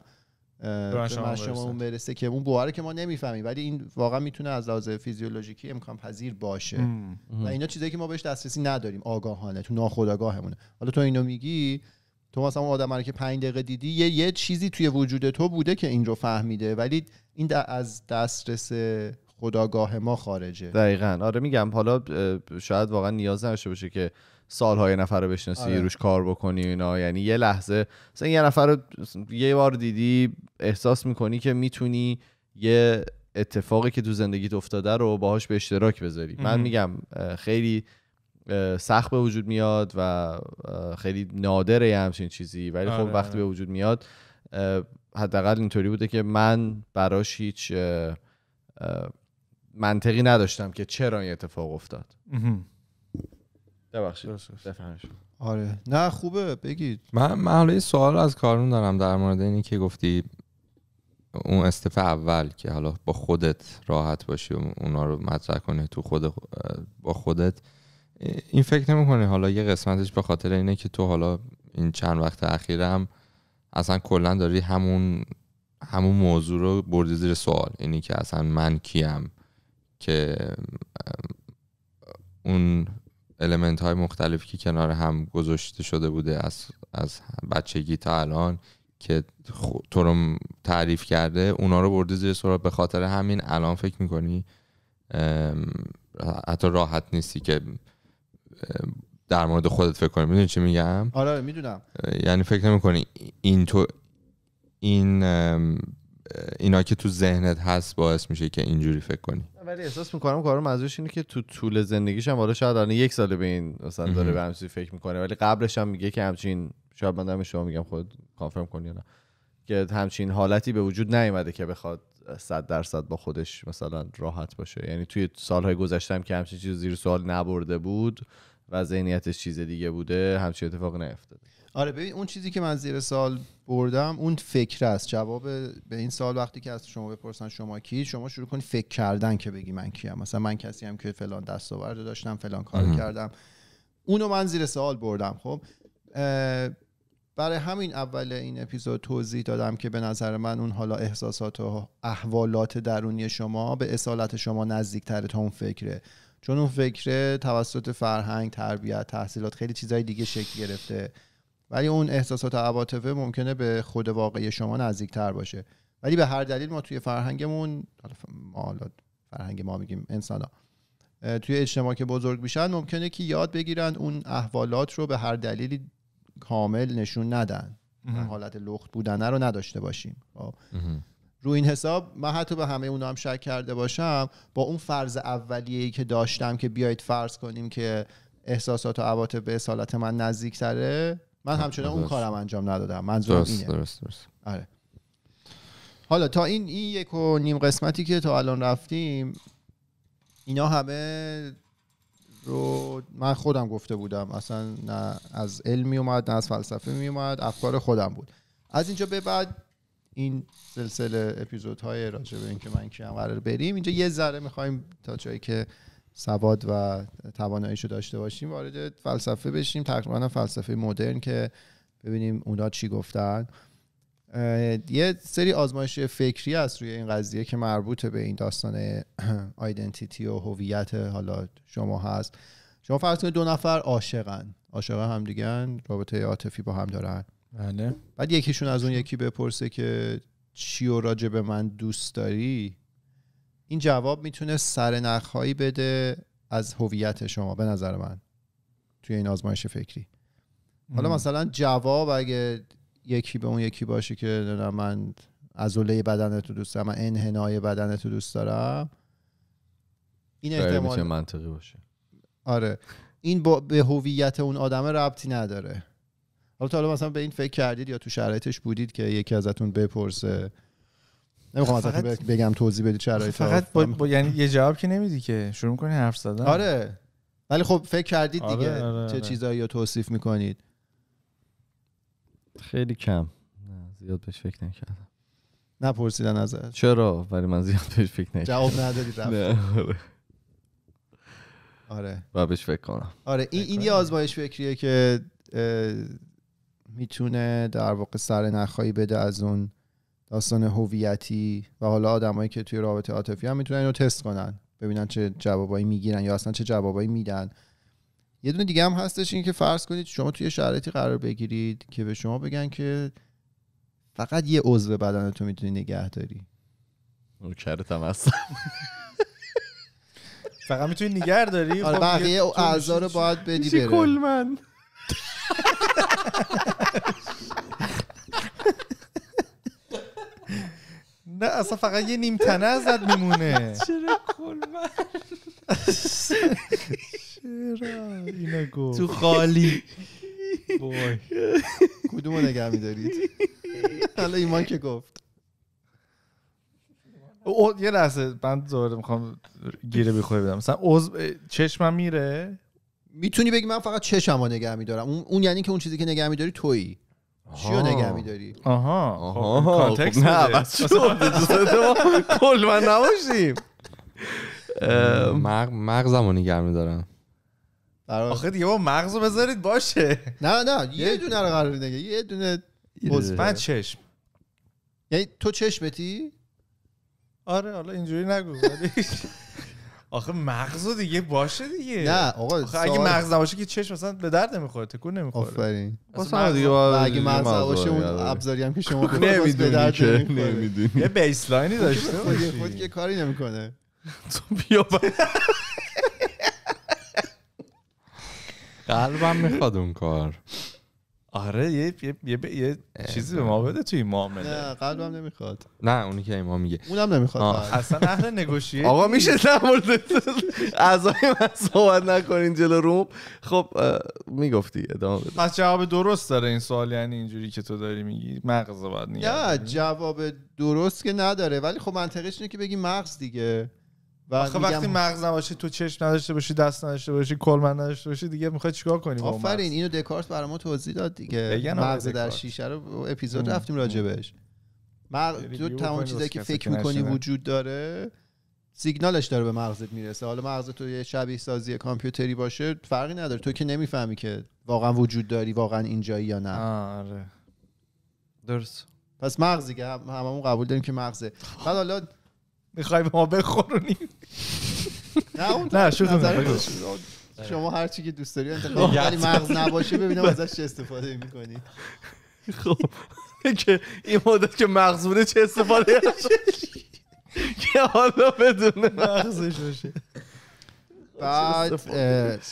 به شما برسه که اون بوهاره که ما نمیفهمیم ولی این واقعا میتونه از لحاظ فیزیولوژیکی امکان پذیر باشه و اینا چیزایی که ما بهش دسترسی نداریم آگاهانه تو ناخودآگاهمونه حالا تو اینو میگی تو مثلا اون آدم که پنج دقیقه دیدی یه, یه چیزی توی وجود تو بوده که این رو فهمیده ولی این از دسترس خداگاه ما خارجه دقیقا آره میگم حالا شاید واقعا نیاز نداشته باشه که سالهای نفر رو بشناسی آره. روش کار بکنی اینا یعنی یه لحظه مثلا یه نفر رو یه بار دیدی احساس میکنی که میتونی یه اتفاقی که تو زندگیت افتاده رو باهاش به اشتراک بذاری من میگم خیلی سخت به وجود میاد و خیلی نادره همچین چیزی ولی خب آره، وقتی آره. به وجود میاد حداقل اینطوری بوده که من براش هیچ منطقی نداشتم که چرا این اتفاق افتاد ببخشید آره نه خوبه بگید من سوال از کارون دارم در مورد اینی که گفتی اون استفه اول که حالا با خودت راحت باشی و اونا رو مطرح کنی تو خود با خودت این فکر نمیکنی حالا یه قسمتش به خاطر اینه که تو حالا این چند وقت اخیرم اصلا کلا داری همون همون موضوع رو بردی زیر سوال اینی که اصلا من کیم که اون المنت های مختلفی که کنار هم گذاشته شده بوده از, از بچگی تا الان که تو رو تعریف کرده اونا رو بردی زیر سوال به خاطر همین الان فکر میکنی حتی راحت نیستی که در مورد خودت فکر کنی میدونی چی میگم آره میدونم یعنی فکر نمیکنی این تو این اینا که تو ذهنت هست باعث میشه که اینجوری فکر کنی ولی احساس میکنم کارم منظورش اینه که تو طول زندگیش هم حالا شاید الان یک ساله به این مثلا داره به همچین فکر میکنه ولی قبلش هم میگه که همچین شاید من دارم شما میگم خود کانفرم کنی نه که همچین حالتی به وجود نیومده که بخواد صد درصد با خودش مثلا راحت باشه یعنی توی سالهای گذشته هم که همچین چیز زیر سوال نبرده بود و ذهنیتش چیز دیگه بوده همچی اتفاق نیفتاده آره ببین اون چیزی که من زیر سال بردم اون فکر است جواب به این سال وقتی که از شما بپرسن شما کی شما شروع کنی فکر کردن که بگی من کیم مثلا من کسی هم که فلان دستاورد داشتم فلان کار کردم اونو من زیر سال بردم خب برای همین اول این اپیزود توضیح دادم که به نظر من اون حالا احساسات و احوالات درونی شما به اصالت شما نزدیکتره تا اون فکره چون اون فکره توسط فرهنگ تربیت تحصیلات خیلی چیزهای دیگه شکل گرفته ولی اون احساسات و عواطفه ممکنه به خود واقعی شما نزدیکتر باشه ولی به هر دلیل ما توی فرهنگمون ما فرهنگ ما میگیم انسان توی اجتماع که بزرگ میشن ممکنه که یاد بگیرن اون احوالات رو به هر دلیلی کامل نشون ندن حالت لخت بودنه رو نداشته باشیم خب. رو این حساب من حتی به همه اونا هم شک کرده باشم با اون فرض اولیه‌ای که داشتم که بیایید فرض کنیم که احساسات و عواطف به اصالت من نزدیکتره من همچنان اون کارم انجام ندادم منظور اینه درست، درست. آره. حالا تا این این یک و نیم قسمتی که تا الان رفتیم اینا همه رو من خودم گفته بودم اصلا نه از علم می اومد نه از فلسفه می اومد افکار خودم بود از اینجا به بعد این سلسله اپیزودهای راجع به اینکه من کیم قرار بریم اینجا یه ذره میخوایم تا جایی که سواد و تواناییشو داشته باشیم وارد فلسفه بشیم تقریبا فلسفه مدرن که ببینیم اونا چی گفتن یه سری آزمایش فکری است روی این قضیه که مربوط به این داستان آیدنتیتی [clears throat] و هویت حالا شما هست شما فرض کنید دو نفر عاشقن عاشق دیگهن رابطه عاطفی با هم دارن بله بعد یکیشون از اون یکی بپرسه که چی و راجع به من دوست داری این جواب میتونه سرنخهایی بده از هویت شما به نظر من توی این آزمایش فکری حالا مثلا جواب اگه یکی به اون یکی باشه که من بدن بدنتو دوست دارم من انحنای بدنتو دوست دارم این احتمال منطقی باشه آره این با به هویت اون آدم ربطی نداره حالا تا مثلا به این فکر کردید یا تو شرایطش بودید که یکی ازتون بپرسه نمیخوام فقط... بگم توضیح بدید شرایط فقط یعنی یه جواب که نمیدی که شروع کنی حرف زدن آره ولی خب فکر کردید آره، دیگه آره، آره، چه چیزایی رو توصیف میکنید خیلی کم نه زیاد بهش فکر نکردم نپرسیدن ازت چرا ولی من زیاد بهش فکر نکردم جواب ندادید آره و آره. بهش فکر کنم آره این این یه آزمایش فکریه که میتونه در واقع سر نخایی بده از اون داستان هویتی و حالا آدمایی که توی رابطه عاطفی هم میتونن اینو تست کنن ببینن چه جوابایی میگیرن یا اصلا چه جوابایی میدن یه دونه دیگه هم هستش این که فرض کنید شما توی شرایطی قرار بگیرید که به شما بگن که فقط یه عضو تو میتونی نگه داری نوکرت هم هستم فقط میتونی نگه داری آره، خب بقیه اعضا رو باید بدی بره [laughs] [laughs] نه اصلا فقط یه نیم تنه ازت میمونه چرا کل چرا اینا گفت تو خالی بای رو نگه میدارید حالا ایمان که گفت یه لحظه من دوباره میخوام گیره بخوری بدم مثلا عضو چشمم میره میتونی بگی من فقط چشم رو نگه میدارم اون, یعنی که اون چیزی که نگه میداری تویی چی رو نگه میداری آها آها خب، کانتکست خب، نه [laughs] کل من نباشیم مغزم رو نگه میدارم آخه دیگه با مغز رو بذارید باشه نه نه یه دونه رو قرار نگه یه دونه من چشم یعنی تو چشمتی آره حالا اینجوری نگو [laughs] آخه مغزو دیگه باشه دیگه نه آقا آخه اگه مغز نباشه که چشم مثلا به درد نمیخوره تکون نمیخوره آفرین مثلا دیگه اگه مغز نباشه اون ابزاری هم که شما [laughs] نمیدونی که نمیدونی یه بیسلاینی داشته باشی خود که کاری نمیکنه تو بیا قلبم میخواد اون کار آره یه یه یه, یه چیزی به ما بده توی این معامله نه قلبم نمیخواد نه اونی که ما میگه اونم نمیخواد اصلا اهل نگوشیه آقا میشه در مورد اعضای من صحبت نکنین جلو روم خب میگفتی ادامه بده پس جواب درست داره این سوال یعنی اینجوری که تو داری میگی مغز باید نه جواب درست که نداره ولی خب منطقش اینه که بگی مغز دیگه و وقتی مغز نباشه تو چشم نداشته باشی دست نداشته باشی کلمن نداشته باشی دیگه میخوای چیکار کنی آفرین اینو دکارت برای ما توضیح داد دیگه مغز در شیشه رو اپیزود رفتیم راجبش مغز تو تمام چیزایی که فکر میکنی وجود داره سیگنالش داره به مغزت میرسه حالا مغز تو یه شبیه سازی کامپیوتری باشه فرقی نداره تو که نمیفهمی که واقعا وجود داری واقعا اینجایی یا نه آره درست پس مغزی که هممون قبول داریم که مغزه بعد حالا میخوای به ما بخورونی نه نه شوخی آره. شما هر چی که دوست داری انتخاب خب. ولی مغز نباشه ببینم خب. ازش چه استفاده میکنی خب که این مدت که مغزونه چه استفاده که حالا بدون مغزش باشه بعد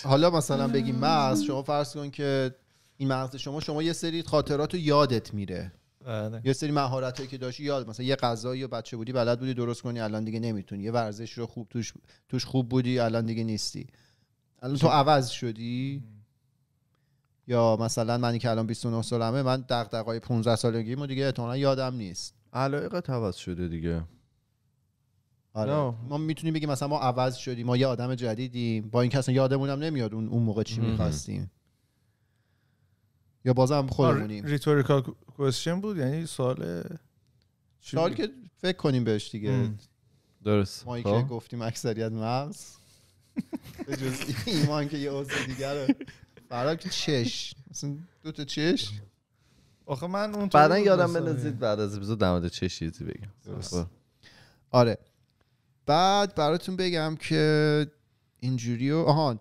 حالا مثلا بگیم مغز شما فرض کن که این مغز شما شما یه سری خاطرات رو یادت میره آره. یه سری مهارت که داشتی یاد مثلا یه غذایی و بچه بودی بلد بودی درست کنی الان دیگه نمیتونی یه ورزش رو خوب توش توش خوب بودی الان دیگه نیستی الان تو عوض شدی یا مثلا منی که الان 29 سالمه من دقای 15 سالگیمو دیگه احتمالاً یادم نیست علایقت عوض شده دیگه آره ما میتونیم بگیم مثلا ما عوض شدیم ما یه آدم جدیدیم با این اصلا یادمونم نمیاد اون اون موقع چی میخواستیم یا بازم خودمونیم آره، ریتوریکال کوشن بود یعنی سوال سوال که فکر کنیم بهش دیگه درست ما که خب. گفتیم اکثریت مغز [laughs] به جز ایمان که یه عضو دیگر که چش مثلا دو تا چش آخه من اون بعدا یادم بندازید بعد از بزود در مورد چیزی بگم خب. آره بعد براتون بگم که اینجوری و آهان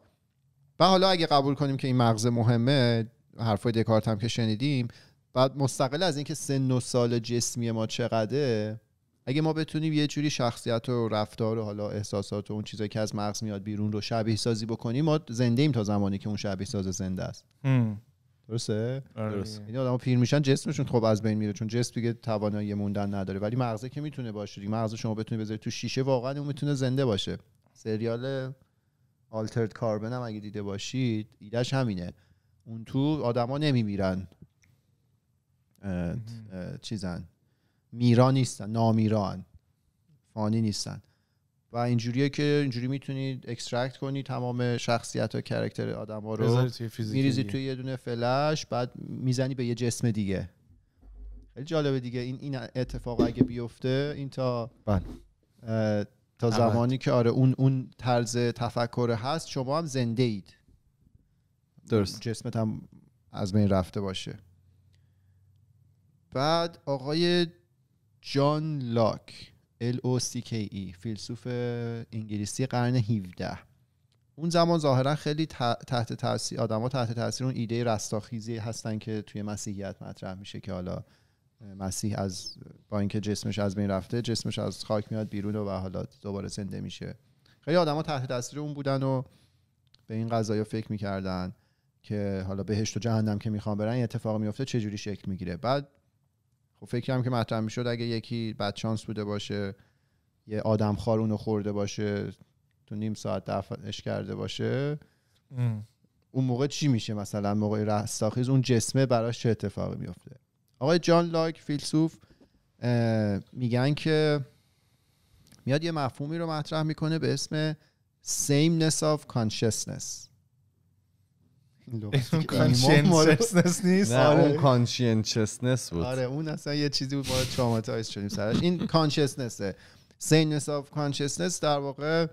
و حالا اگه قبول کنیم که این مغز مهمه حرفای دکارت هم که شنیدیم بعد مستقل از اینکه سن و سال جسمی ما چقدره اگه ما بتونیم یه جوری شخصیت و رفتار و حالا احساسات و اون چیزایی که از مغز میاد بیرون رو شبیه سازی بکنیم ما زنده ایم تا زمانی که اون شبیه ساز زنده است درسته؟ آره. درسته این یعنی آدم پیر میشن جسمشون خب از بین میره چون جسم دیگه توانایی موندن نداره ولی مغزه که میتونه باشه مغز شما بتونه بذاری تو شیشه واقعا اون میتونه زنده باشه سریال آلترد کاربن هم اگه دیده باشید ایدهش همینه اون تو آدما نمیمیرن چیزن میرا نیستن نامیران فانی نیستن و اینجوریه که اینجوری میتونید اکسترکت کنی تمام شخصیت و کرکتر آدم ها رو میریزی توی یه دونه فلش بعد میزنی به یه جسم دیگه خیلی جالبه دیگه این این اتفاق اگه بیفته این تا بله. تا زمانی که آره اون اون طرز تفکر هست شما هم زنده اید درست جسمت هم از بین رفته باشه بعد آقای جان لاک ال او سی کی فیلسوف انگلیسی قرن 17 اون زمان ظاهرا خیلی تحت تاثیر آدما تحت تاثیر اون ایده رستاخیزی هستن که توی مسیحیت مطرح میشه که حالا مسیح از با اینکه جسمش از بین رفته جسمش از خاک میاد بیرون و حالا دوباره زنده میشه خیلی آدما تحت تاثیر اون بودن و به این قضایا فکر میکردن که حالا بهشت و جهنم که میخوان برن این اتفاق میفته چه جوری شکل میگیره بعد خب فکرم که مطرح میشد اگه یکی بد شانس بوده باشه یه آدم خار اونو خورده باشه تو نیم ساعت دفعش کرده باشه ام. اون موقع چی میشه مثلا موقع رستاخیز اون جسمه براش چه اتفاقی میفته آقای جان لاک فیلسوف میگن که میاد یه مفهومی رو مطرح میکنه به اسم sameness آف کانشسنس اون کانشینسنس [laughs] یعنی نیست نه آره. اون بود آره اون اصلا یه چیزی بود باید تروماتایز شدیم سرش این کانشینسنسه سیننس آف کانشینسنس در واقع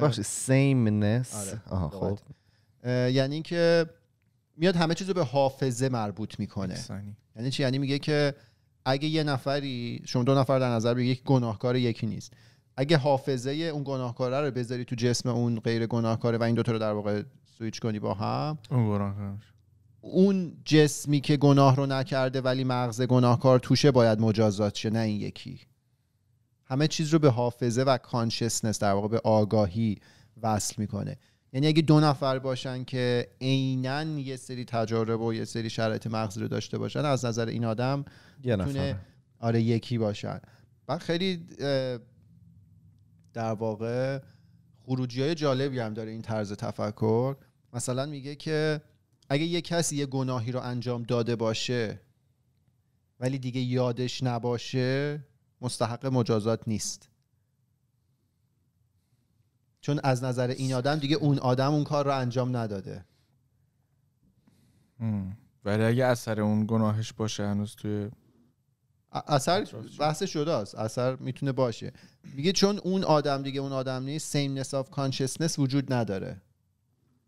باشه سیمنس آره. خب. یعنی که میاد همه چیز رو به حافظه مربوط میکنه یعنی چی یعنی میگه که اگه یه نفری شما دو نفر در نظر بگیرید یک گناهکار یکی نیست اگه حافظه اون گناهکاره رو بذاری تو جسم اون غیر گناهکاره و این دوتا رو در واقع سویچ کنی با هم اون جسمی که گناه رو نکرده ولی مغز گناهکار توشه باید مجازات شه نه این یکی همه چیز رو به حافظه و کانشسنس در واقع به آگاهی وصل میکنه یعنی اگه دو نفر باشن که عینا یه سری تجارب و یه سری شرایط مغزی رو داشته باشن از نظر این آدم یه آره یکی باشن و خیلی در واقع خروجی های جالبی هم داره این طرز تفکر مثلا میگه که اگه یه کسی یه گناهی رو انجام داده باشه ولی دیگه یادش نباشه مستحق مجازات نیست چون از نظر این آدم دیگه اون آدم اون کار رو انجام نداده ولی اگه اثر اون گناهش باشه هنوز توی اثر بحث است اثر میتونه باشه میگه چون اون آدم دیگه اون آدم نیست سیمنس آف کانشسنس وجود نداره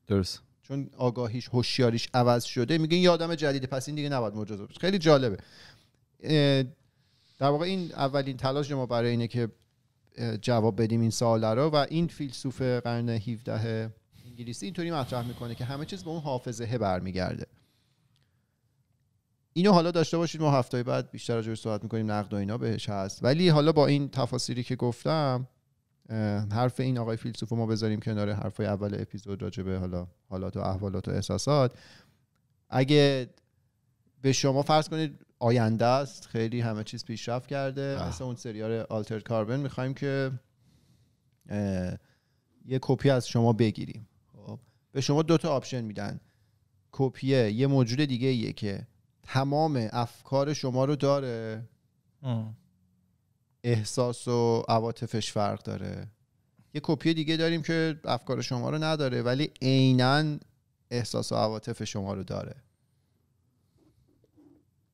درست چون آگاهیش هوشیاریش عوض شده میگه این آدم جدیده پس این دیگه نباید مجاز باشه خیلی جالبه در واقع این اولین تلاش ما برای اینه که جواب بدیم این سوال رو و این فیلسوف قرن 17 انگلیسی اینطوری مطرح میکنه که همه چیز به اون حافظه برمیگرده اینو حالا داشته باشید ما هفته بعد بیشتر راجب صحبت میکنیم نقد و اینا بهش هست ولی حالا با این تفاصیلی که گفتم حرف این آقای فیلسوف ما بذاریم کنار حرف اول اپیزود راجع به حالا حالات و احوالات و احساسات اگه به شما فرض کنید آینده است خیلی همه چیز پیشرفت کرده آه. مثل اون سریال آلتر کاربن میخوایم که یه کپی از شما بگیریم خب، به شما دوتا آپشن میدن کپی یه موجود دیگه که تمام افکار شما رو داره احساس و عواطفش فرق داره یه کپی دیگه داریم که افکار شما رو نداره ولی عینا احساس و عواطف شما رو داره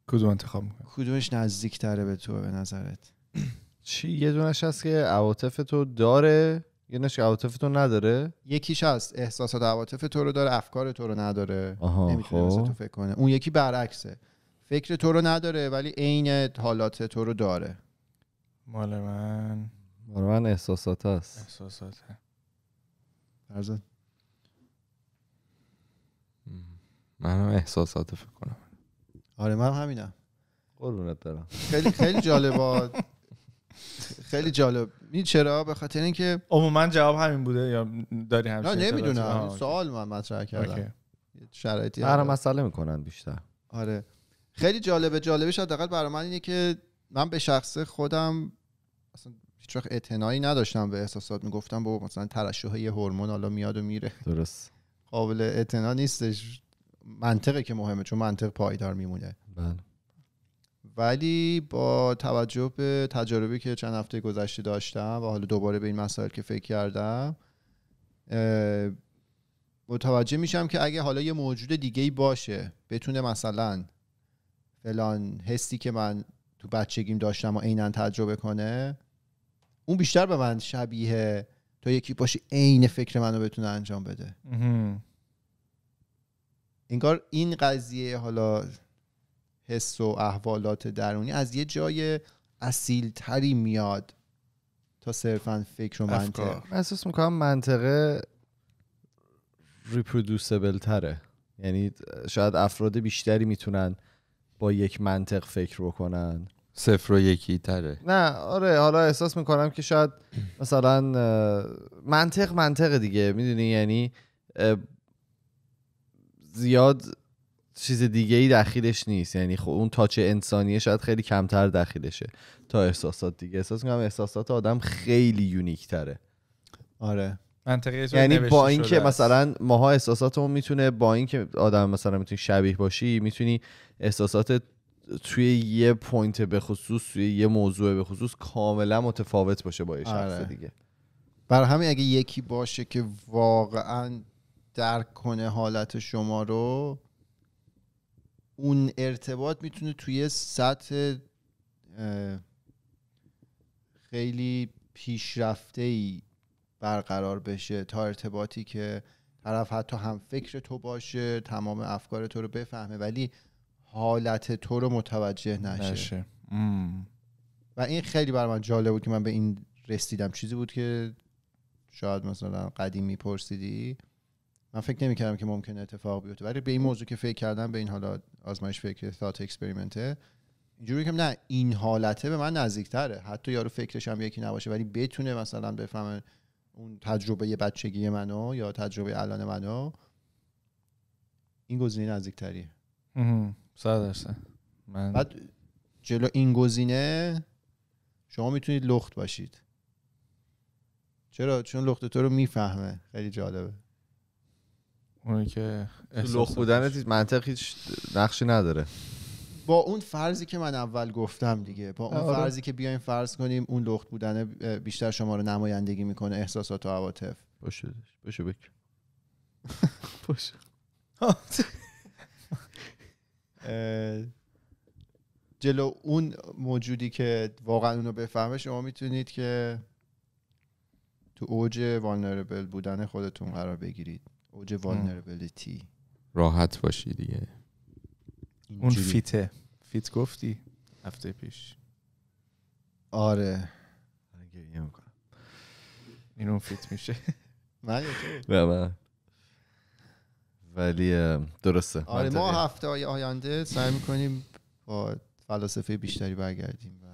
کدوم انتخاب میکنی؟ کدومش نزدیک تره به تو به نظرت [clears throat] چی یه دونش هست که عواطف تو داره یه نش عواطف تو نداره یکیش هست احساسات عواطف تو رو داره افکار تو رو نداره نمیتونه خب. تو فکر کنه اون یکی برعکسه فکر تو رو نداره ولی عین حالات تو رو داره مال من مال من احساسات هست احساسات من منم احساسات فکر کنم آره من همینم قربونت دارم خیلی خیلی جالبه [laughs] خیلی جالب این چرا به خاطر اینکه عموما جواب همین بوده یا داری همین نمیدونم سوال من مطرح کردم شرایطی هر مسئله میکنن بیشتر آره خیلی جالبه جالبش فقط برای من اینه که من به شخص خودم اصلا هیچ وقت اعتنایی نداشتم به احساسات میگفتم بابا مثلا ترشوه یه هورمون حالا میاد و میره درست قابل اعتنا نیستش منطقه که مهمه چون منطق پایدار میمونه بله. ولی با توجه به تجاربی که چند هفته گذشته داشتم و حالا دوباره به این مسائل که فکر کردم متوجه میشم که اگه حالا یه موجود دیگه ای باشه بتونه مثلا فلان حسی که من تو بچگیم داشتم و عینا تجربه کنه اون بیشتر به من شبیه تا یکی باشه عین فکر منو بتونه انجام بده انگار این قضیه حالا حس و احوالات درونی از یه جای تری میاد تا صرفا فکر و منطق احساس میکنم منطقه ریپرودوسبل تره یعنی شاید افراد بیشتری میتونن با یک منطق فکر بکنن صفر و یکی تره نه آره حالا احساس میکنم که شاید مثلا منطق منطق دیگه میدونی یعنی زیاد چیز دیگه ای دخیلش نیست یعنی خب اون تاچ انسانیه شاید خیلی کمتر دخیلشه تا احساسات دیگه احساس میکنم احساسات آدم خیلی یونیک تره آره یعنی با اینکه مثلا ماها احساساتمون میتونه با اینکه آدم مثلا میتونی شبیه باشی میتونی احساسات توی یه پوینت به خصوص توی یه موضوع به خصوص کاملا متفاوت باشه با یه شخص آره. دیگه بر همین اگه یکی باشه که واقعا درک کنه حالت شما رو اون ارتباط میتونه توی سطح خیلی پیشرفته ای برقرار بشه تا ارتباطی که طرف حتی هم فکر تو باشه تمام افکار تو رو بفهمه ولی حالت تو رو متوجه نشه, نشه. و این خیلی بر من جالب بود که من به این رسیدم چیزی بود که شاید مثلا قدیم میپرسیدی من فکر نمیکردم که ممکن اتفاق بیفته ولی به این موضوع که فکر کردم به این حالا آزمایش فکر ثات اکسپریمنته اینجوری که نه این حالته به من نزدیکتره حتی یارو فکرش هم یکی نباشه ولی بتونه مثلا بفهمه اون تجربه بچگی منو یا تجربه الان منو این گزینه نزدیکتریه صد من بعد جلو این گزینه شما میتونید لخت باشید چرا چون لخت تو رو میفهمه خیلی جالبه اونی که لخ بودن منطق هیچ نقشی نداره با اون فرضی که من اول گفتم دیگه با اون آره. فرضی که بیایم فرض کنیم اون لخت بودن بیشتر شما رو نمایندگی میکنه احساسات و عواطف باشه باشه [laughs] جلو اون موجودی که واقعا اونو بفهمه شما میتونید که تو اوج وانرابل بودن خودتون قرار بگیرید اوج والنربلیتی راحت باشی دیگه اون فیته فیت گفتی هفته پیش آره, آره، این اون فیت میشه من [laughs] بله، ولی درسته آره ما هفته آینده سعی میکنیم با فلسفه بیشتری برگردیم و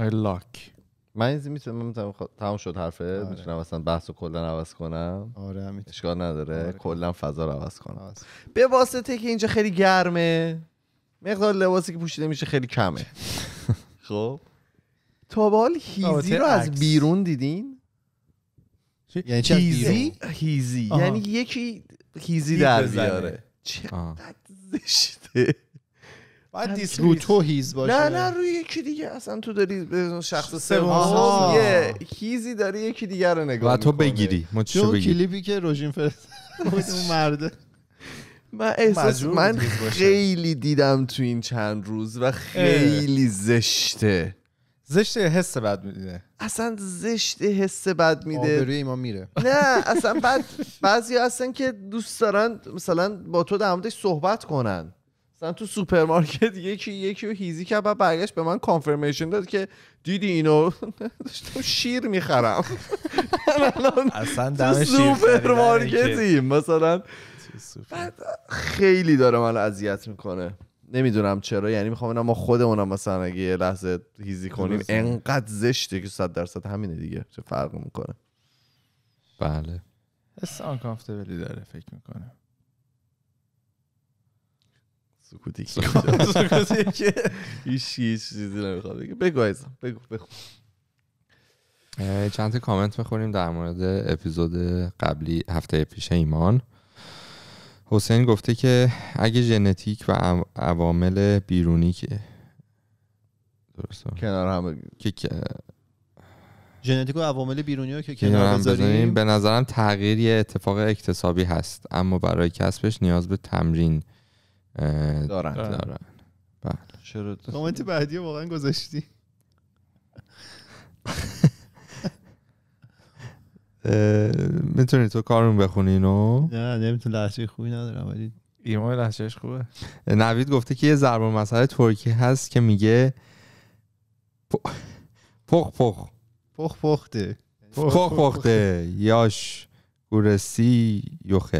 آی لاک من میتونم تمام شد حرفه آره. میتونم اصلا بحث و کلا عوض کنم آره میتونم اشکال نداره آره. کلا فضا رو عوض کنم به واسطه که اینجا خیلی گرمه مقدار لباسی که پوشیده میشه خیلی کمه [laughs] خب تا به حال هیزی رو از بیرون دیدین یعنی هیزی هیزی یعنی یکی هیزی در بیاره چقدر زشته باید دیس رو تو هیز باشه نه نه روی یکی دیگه اصلا تو داری به شخص سوم یه هیزی داری یکی دیگر رو نگاه و تو بگیری ما چی کلیپی که روژین فرست اون [laughs] مرده من احساس من خیلی دیدم تو این چند روز و خیلی زشته زشته حس بد میده اصلا زشته حس بد میده روی ما میره نه اصلا بعد بعضی هستن که دوست دارن مثلا با تو در صحبت کنن مثلا تو سوپرمارکت یکی یکی رو هیزی کرد و برگشت به من کانفرمیشن داد که دیدی اینو [laughs] داشتم شیر میخرم [laughs] اصلا دم سوپرمارکتیم مثلا خیلی داره من اذیت میکنه نمیدونم چرا یعنی میخوام ما خودمونم مثلا اگه یه لحظه هیزی کنیم انقدر زشته که صد درصد همینه دیگه چه فرق میکنه بله حس آنکامفتبلی داره فکر میکنه سکوتی که هیچ چیزی نمیخواد بگه بگو ایزم بگو بگو چند تا کامنت میخوریم در مورد اپیزود قبلی هفته پیش ایمان حسین گفته که اگه ژنتیک و عوامل بیرونی که درسته کنار هم که ژنتیک و عوامل بیرونی رو که کنار بذاریم به نظرم تغییر یه اتفاق اکتسابی هست اما برای کسبش نیاز به تمرین دارن دارن بله کامنت بعدی واقعا گذاشتی میتونی تو کارون بخونی نه نمیتون لحظه خوبی ندارم ولی ایمان لحظهش خوبه نوید گفته که یه ضرب مسئله ترکی هست که میگه پخ پخ پخ پخته پخ پخته یاش گورسی یخت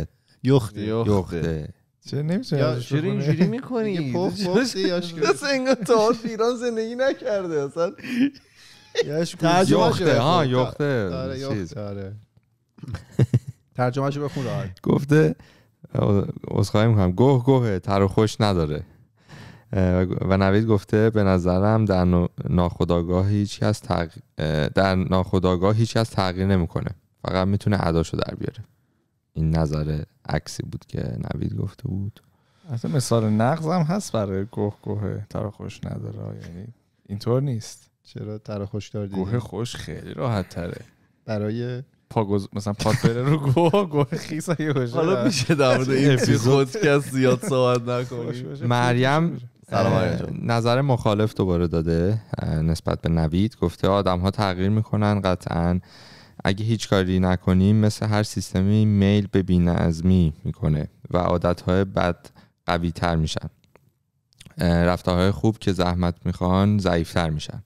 یخته یخته چرا نمیتونی یا چرا اینجوری [laughs] میکنی یه پف پفتی یاش انگار تا ایران زندگی نکرده اصلا یخته ها یخته ترجمه شو بخون گفته خواهی میکنم گوه گوه تر و خوش نداره و نوید گفته به نظرم در ناخداگاه هیچ کس تغییر در ناخودآگاه هیچ کس تغییر نمیکنه فقط میتونه عداشو در بیاره این نظر عکسی بود که نوید گفته بود اصلا مثال نقض هست برای گوه گوه تر خوش نداره یعنی اینطور نیست چرا تر خوش داردی؟ گوه خوش خیلی راحت تره برای پاگوز مثلا پات بره رو گوه [laughs] گوه خیس حالا میشه در مورد این پادکست زیاد صحبت [laughs] نکنیم مریم نظر مخالف دوباره داده نسبت به نوید گفته آدم ها تغییر میکنن قطعاً اگه هیچ کاری نکنیم مثل هر سیستمی میل به بینظمی میکنه و عادتهای بد قوی تر میشن رفتارهای خوب که زحمت میخوان ضعیفتر میشن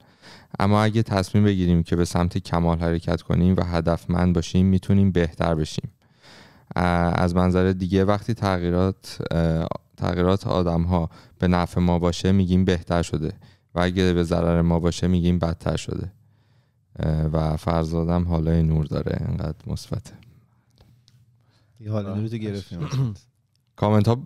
اما اگه تصمیم بگیریم که به سمت کمال حرکت کنیم و هدفمند باشیم میتونیم بهتر بشیم از منظر دیگه وقتی تغییرات تغییرات آدم ها به نفع ما باشه میگیم بهتر شده و اگه به ضرر ما باشه میگیم بدتر شده و فرزادم حالای نور داره انقدر مثبته گرفتیم [clears throat] کامنت ها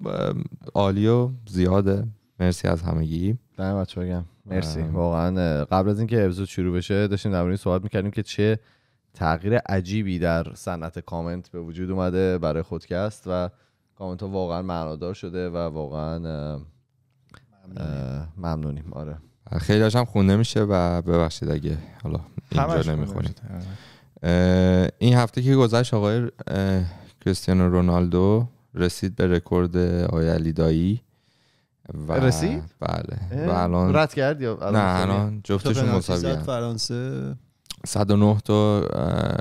عالی و زیاده مرسی از همگی بچه بگم مرسی واقعا قبل از اینکه اپیزود شروع بشه داشتیم در صحبت میکردیم که چه تغییر عجیبی در صنعت کامنت به وجود اومده برای خودکست و کامنت ها واقعا معنادار شده و واقعا ممنونیم آره خیلی هم خونده میشه و ببخشید اگه حالا اینجا نمیخونید آره. این هفته که گذشت آقای کریستیانو رونالدو رسید به رکورد آقای علی دایی و رسید؟ بله و الان رد کرد یا الان نه الان جفتشون مساوی فرانسه 109 تا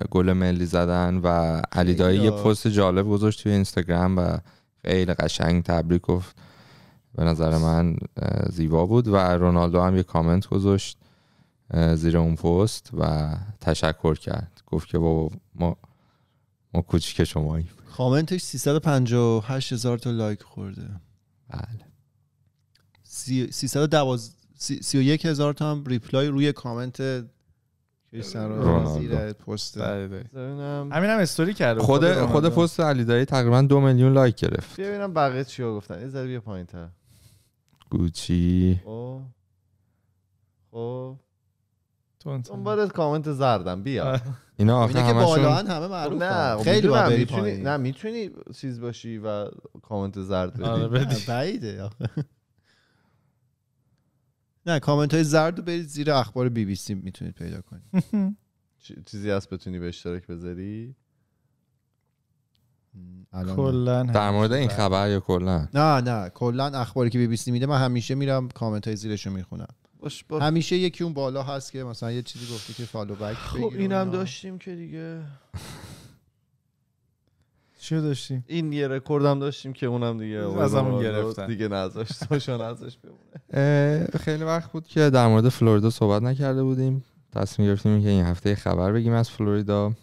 گل ملی زدن و علی دایی یه پست جالب گذاشت توی اینستاگرام و خیلی قشنگ تبریک گفت به نظر من زیبا بود و رونالدو هم یه کامنت گذاشت زیر اون پست و تشکر کرد گفت که با ما ما کوچیک شماییم کامنتش 358 هزار تا لایک خورده بله 312 31 هزار تا هم ریپلای روی کامنت زیر پست بله، بله. همین هم استوری کرده خود خود پست علی دایی تقریبا دو میلیون لایک گرفت ببینم بقیه چی گفتن یه ذره پایین تر گوچی خب, خب. خب، دنبال کامنت زردم بیا اینا آخه همه بالا همه معروف خب، نه خیلی میتونی نه میتونی چیز باشی و کامنت زرد بدی آره، بعیده [laughs] نه کامنت های زرد رو برید زیر اخبار بی بی سی میتونید پیدا کنید [laughs] چیزی هست بتونی به اشتراک بذاری کلا در مورد این خبر یا کلا نه نه کلا اخباری که بی بی سی میده من همیشه میرم کامنت های زیرش رو میخونم همیشه یکی اون بالا هست که مثلا یه چیزی گفتی که فالو بک خب اینم داشتیم که دیگه چی داشتیم این یه رکوردم داشتیم که اونم دیگه از گرفتن دیگه نذاشت ازش بمونه خیلی وقت بود که در مورد فلوریدا صحبت نکرده بودیم تصمیم گرفتیم که این هفته خبر بگیم از فلوریدا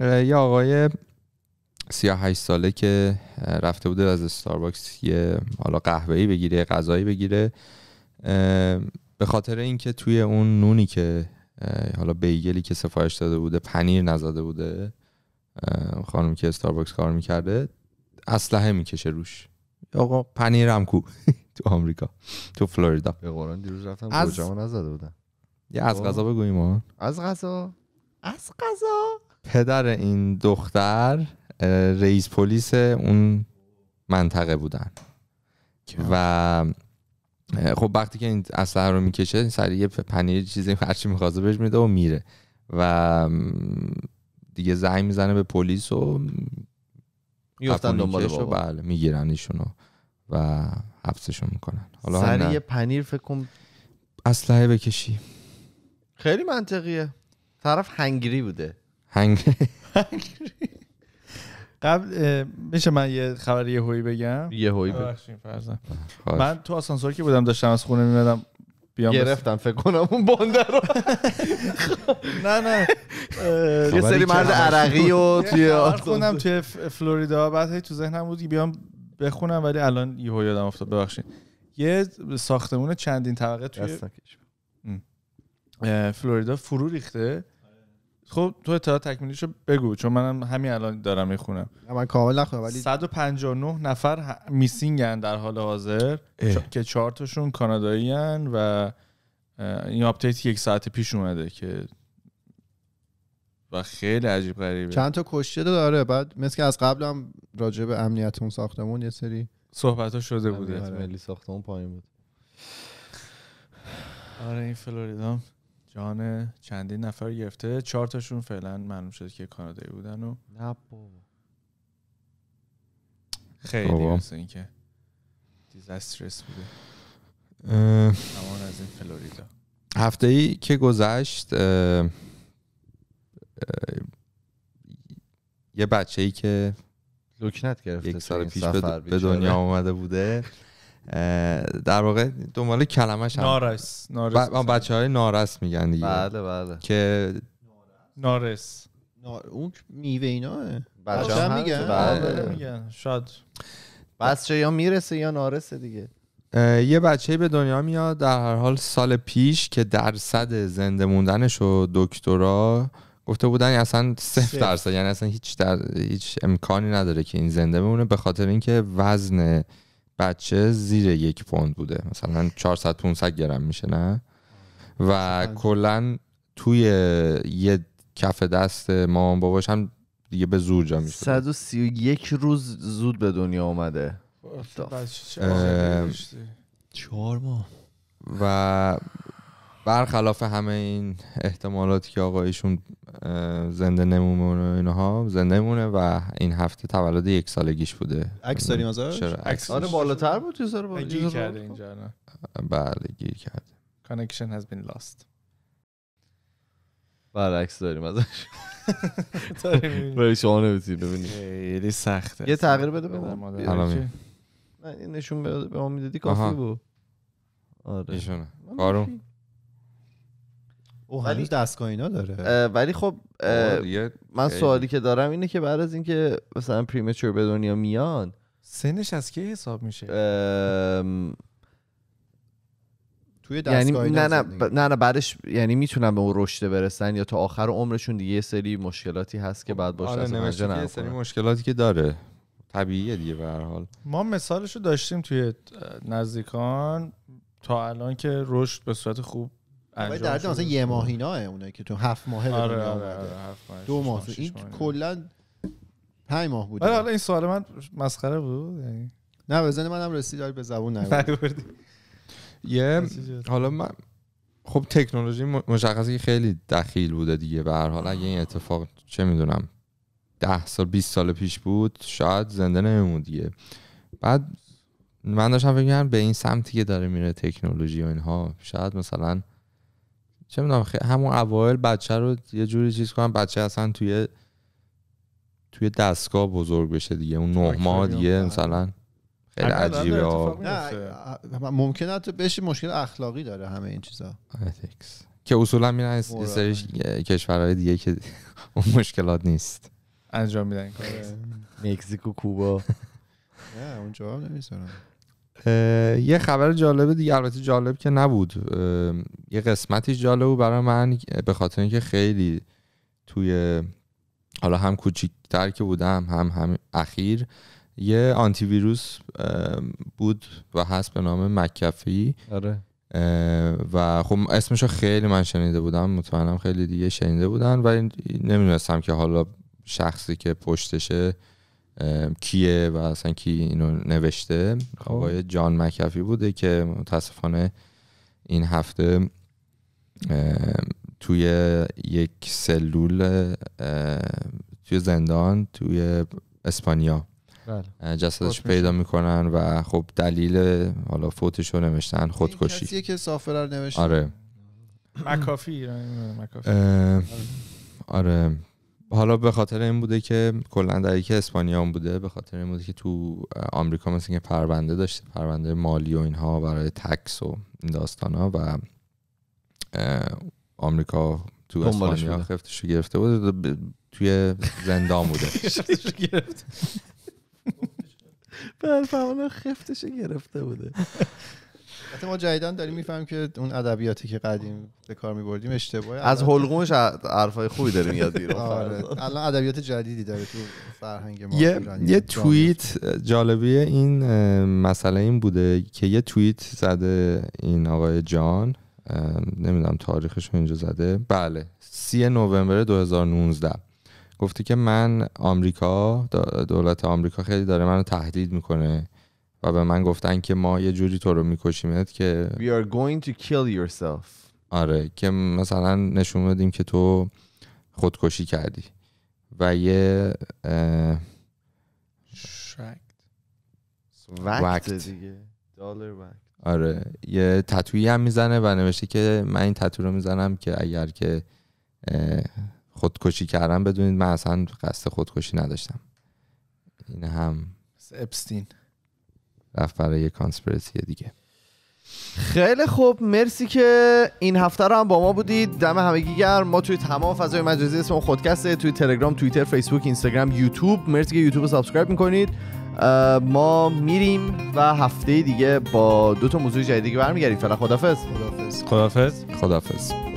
یه آقای 38 ساله که رفته بوده از استارباکس یه حالا ای بگیره غذایی بگیره به خاطر اینکه توی اون نونی که حالا بیگلی که سفارش داده بوده پنیر نزده بوده خانمی که استارباکس کار میکرده اسلحه میکشه روش آقا هم کو [laughs] تو آمریکا تو فلوریدا به قرآن دیروز رفتم از... نزده بودن یه از غذا بگوییم از غذا از غذا پدر این دختر رئیس پلیس اون منطقه بودن و خب وقتی که این اسلحه رو میکشه سری یه پنیر چیزی [laughs] هرچی میخواسته بهش میده و میره و دیگه زنگ میزنه به پلیس و میفتن دنبال بابا بله میگیرن ایشونو و حبسشون میکنن حالا سری یه پنیر فکر کن اسلحه بکشی خیلی منطقیه طرف هنگری بوده [laughs] هنگری قبل میشه من یه خبر یه هوی بگم یه هوی بگم من تو آسانسور که بودم داشتم از خونه میمدم بیام گرفتم فکر کنم اون بنده رو [laughs] نه نه یه سری مرد عرقی و توی خوندم توی فلوریدا بعد تو ذهنم بود بیام بخونم ولی الان یهو یادم افتاد ببخشین یه ساختمون چندین طبقه توی فلوریدا فرو ریخته خب تو تکمیلی تکمیلیشو بگو چون منم همین الان دارم میخونم من کامل نخونم ولی 159 نفر میسینگن در حال حاضر که چهار تاشون کانادایی و این آپدیت یک ساعت پیش اومده که و خیلی عجیب غریبه چند تا کشته داره بعد مثل که از قبل هم راجع به امنیت اون ساختمون یه سری صحبت ها شده بوده آره. ملی ساختمون پایین بود آره این فلوریدا جان چندین نفر گرفته چهار تاشون فعلا معلوم شد که کانادایی بودن و نه بابا خیلی مثل این که بوده از این فلوریدا هفته ای که گذشت یه بچه ای که لکنت گرفته یک سال پیش به دنیا آمده بوده [laughs] در واقع دنبال کلمش هم نارس نارس ب... بچه های نارس میگن دیگه بله بله که نارس نار... اون میوه اینا بچه هم میگن آره. بله. شاید یا میرسه یا نارسه دیگه یه بچه به دنیا میاد در هر حال سال پیش که درصد زنده موندنش و دکترا گفته بودن یعنی اصلا صفر درصد یعنی اصلا هیچ هیچ امکانی نداره که این زنده بمونه به خاطر اینکه وزن بچه زیر یک پوند بوده مثلا 400 500 گرم میشه نه و کلا توی یه کف دست مامان باباش هم دیگه به زور جا میشه 131 روز زود به دنیا اومده چهار ماه و برخلاف همه این احتمالاتی که آقایشون زنده نمونه اینها زنده مونه و این هفته تولد یک سالگیش بوده عکس داریم ازش عکس آره بالاتر بود چیز بود گیر کرده اینجا نه بله گیر کرده کانکشن has been lost بله، عکس داریم ازش [laughs] ولی شما نمیتونید ببینید خیلی سخته یه تغییر بده به نشون به ما میدادی کافی بود آره ایشونه کارون او ولی دستگاه اینا داره ولی خب من سوالی که دارم اینه که بعد از اینکه مثلا پریمچور به دنیا میان سنش از کی حساب میشه توی یعنی نه نه نه بعدش یعنی میتونن به اون رشته برسن یا تا آخر عمرشون دیگه یه سری مشکلاتی هست که خب، بعد باشه آره یه سری مشکلاتی که داره طبیعیه دیگه به هر حال ما مثالش رو داشتیم توی نزدیکان تا الان که رشد به صورت خوب ولی در مثلا یه ماه اینا اونایی که تو هفت ماه آره, آره،, آره، دو ماه این کلا پنج ماه بود آره، حالا این سوال من مسخره بود یعنی. نه بزن منم رسید به زبون نبرد [laughs] یه حالا من خب تکنولوژی مشخصی خیلی دخیل بوده دیگه به هر حال اگه این اتفاق چه میدونم ده سال 20 سال پیش بود شاید زنده نمیمون دیگه بعد من داشتم فکر به این سمتی که داره میره تکنولوژی و اینها شاید مثلا چه میدونم همون اوایل بچه رو یه جوری چیز کنم بچه اصلا توی توی دستگاه بزرگ بشه دیگه اون نه ماه دیگه مثلا خیلی عجیبه ممکنه حتی بشه مشکل اخلاقی داره همه این چیزا که اصولا میرن سری کشورهای دیگه که [laughs] اون مشکلات نیست انجام میدن مکزیکو کوبا نه اونجا هم نمیذارن یه خبر جالب دیگه البته جالب که نبود یه قسمتی جالب برای من به خاطر اینکه خیلی توی حالا هم کوچیکتر که بودم هم هم اخیر یه آنتی ویروس بود و هست به نام مکفی آره. و خب اسمشو خیلی من شنیده بودم مطمئنم خیلی دیگه شنیده بودن و نمیدونستم که حالا شخصی که پشتشه کیه و اصلا کی اینو نوشته خب. آقای جان مکافی بوده که متاسفانه این هفته توی یک سلول توی زندان توی اسپانیا بله. جسدش پیدا میکنن و خب دلیل حالا فوتش رو نوشتن خودکشی کسیه که سافر رو آره مکافی یعنی بله. آره حالا به خاطر این بوده که کلا در که اسپانیا بوده به خاطر این بوده که تو آمریکا مثل که پرونده داشته پرونده مالی و اینها برای تکس و این داستان ها و آمریکا تو اسپانیا خفتشو گرفته بوده توی زندان بوده خفتشو گرفته بوده [laughs] [laughs] حتی ما جدیدان داریم میفهمیم که اون ادبیاتی که قدیم به کار میبردیم اشتباه از حلقومش عرفای خوبی داریم یاد بیرون آره. الان ادبیات جدیدی داره تو فرهنگ ما یه, تویت توییت جالبیه این مسئله این بوده که یه توییت زده این آقای جان نمیدونم تاریخش رو اینجا زده بله 3 نوامبر 2019 گفته که من آمریکا دولت آمریکا خیلی داره منو تهدید میکنه و به من گفتن که ما یه جوری تو رو میکشیمت که We are going to kill yourself آره که مثلا نشون بدیم که تو خودکشی کردی و یه وقت آره یه تطویی هم میزنه و نوشته که من این تتو رو میزنم که اگر که خودکشی کردم بدونید من اصلا قصد خودکشی نداشتم این هم ابستین رفت برای کانسپریسی دیگه خیلی خوب مرسی که این هفته رو هم با ما بودید دم همگی ما توی تمام فضای مجازی اسم اون خودکسته توی تلگرام توییتر فیسبوک اینستاگرام یوتیوب مرسی که یوتیوب رو سابسکرایب میکنید ما میریم و هفته دیگه با دو تا موضوع جدیدی برمیگردیم فعلا خدافظ خدافظ خدافظ خدافظ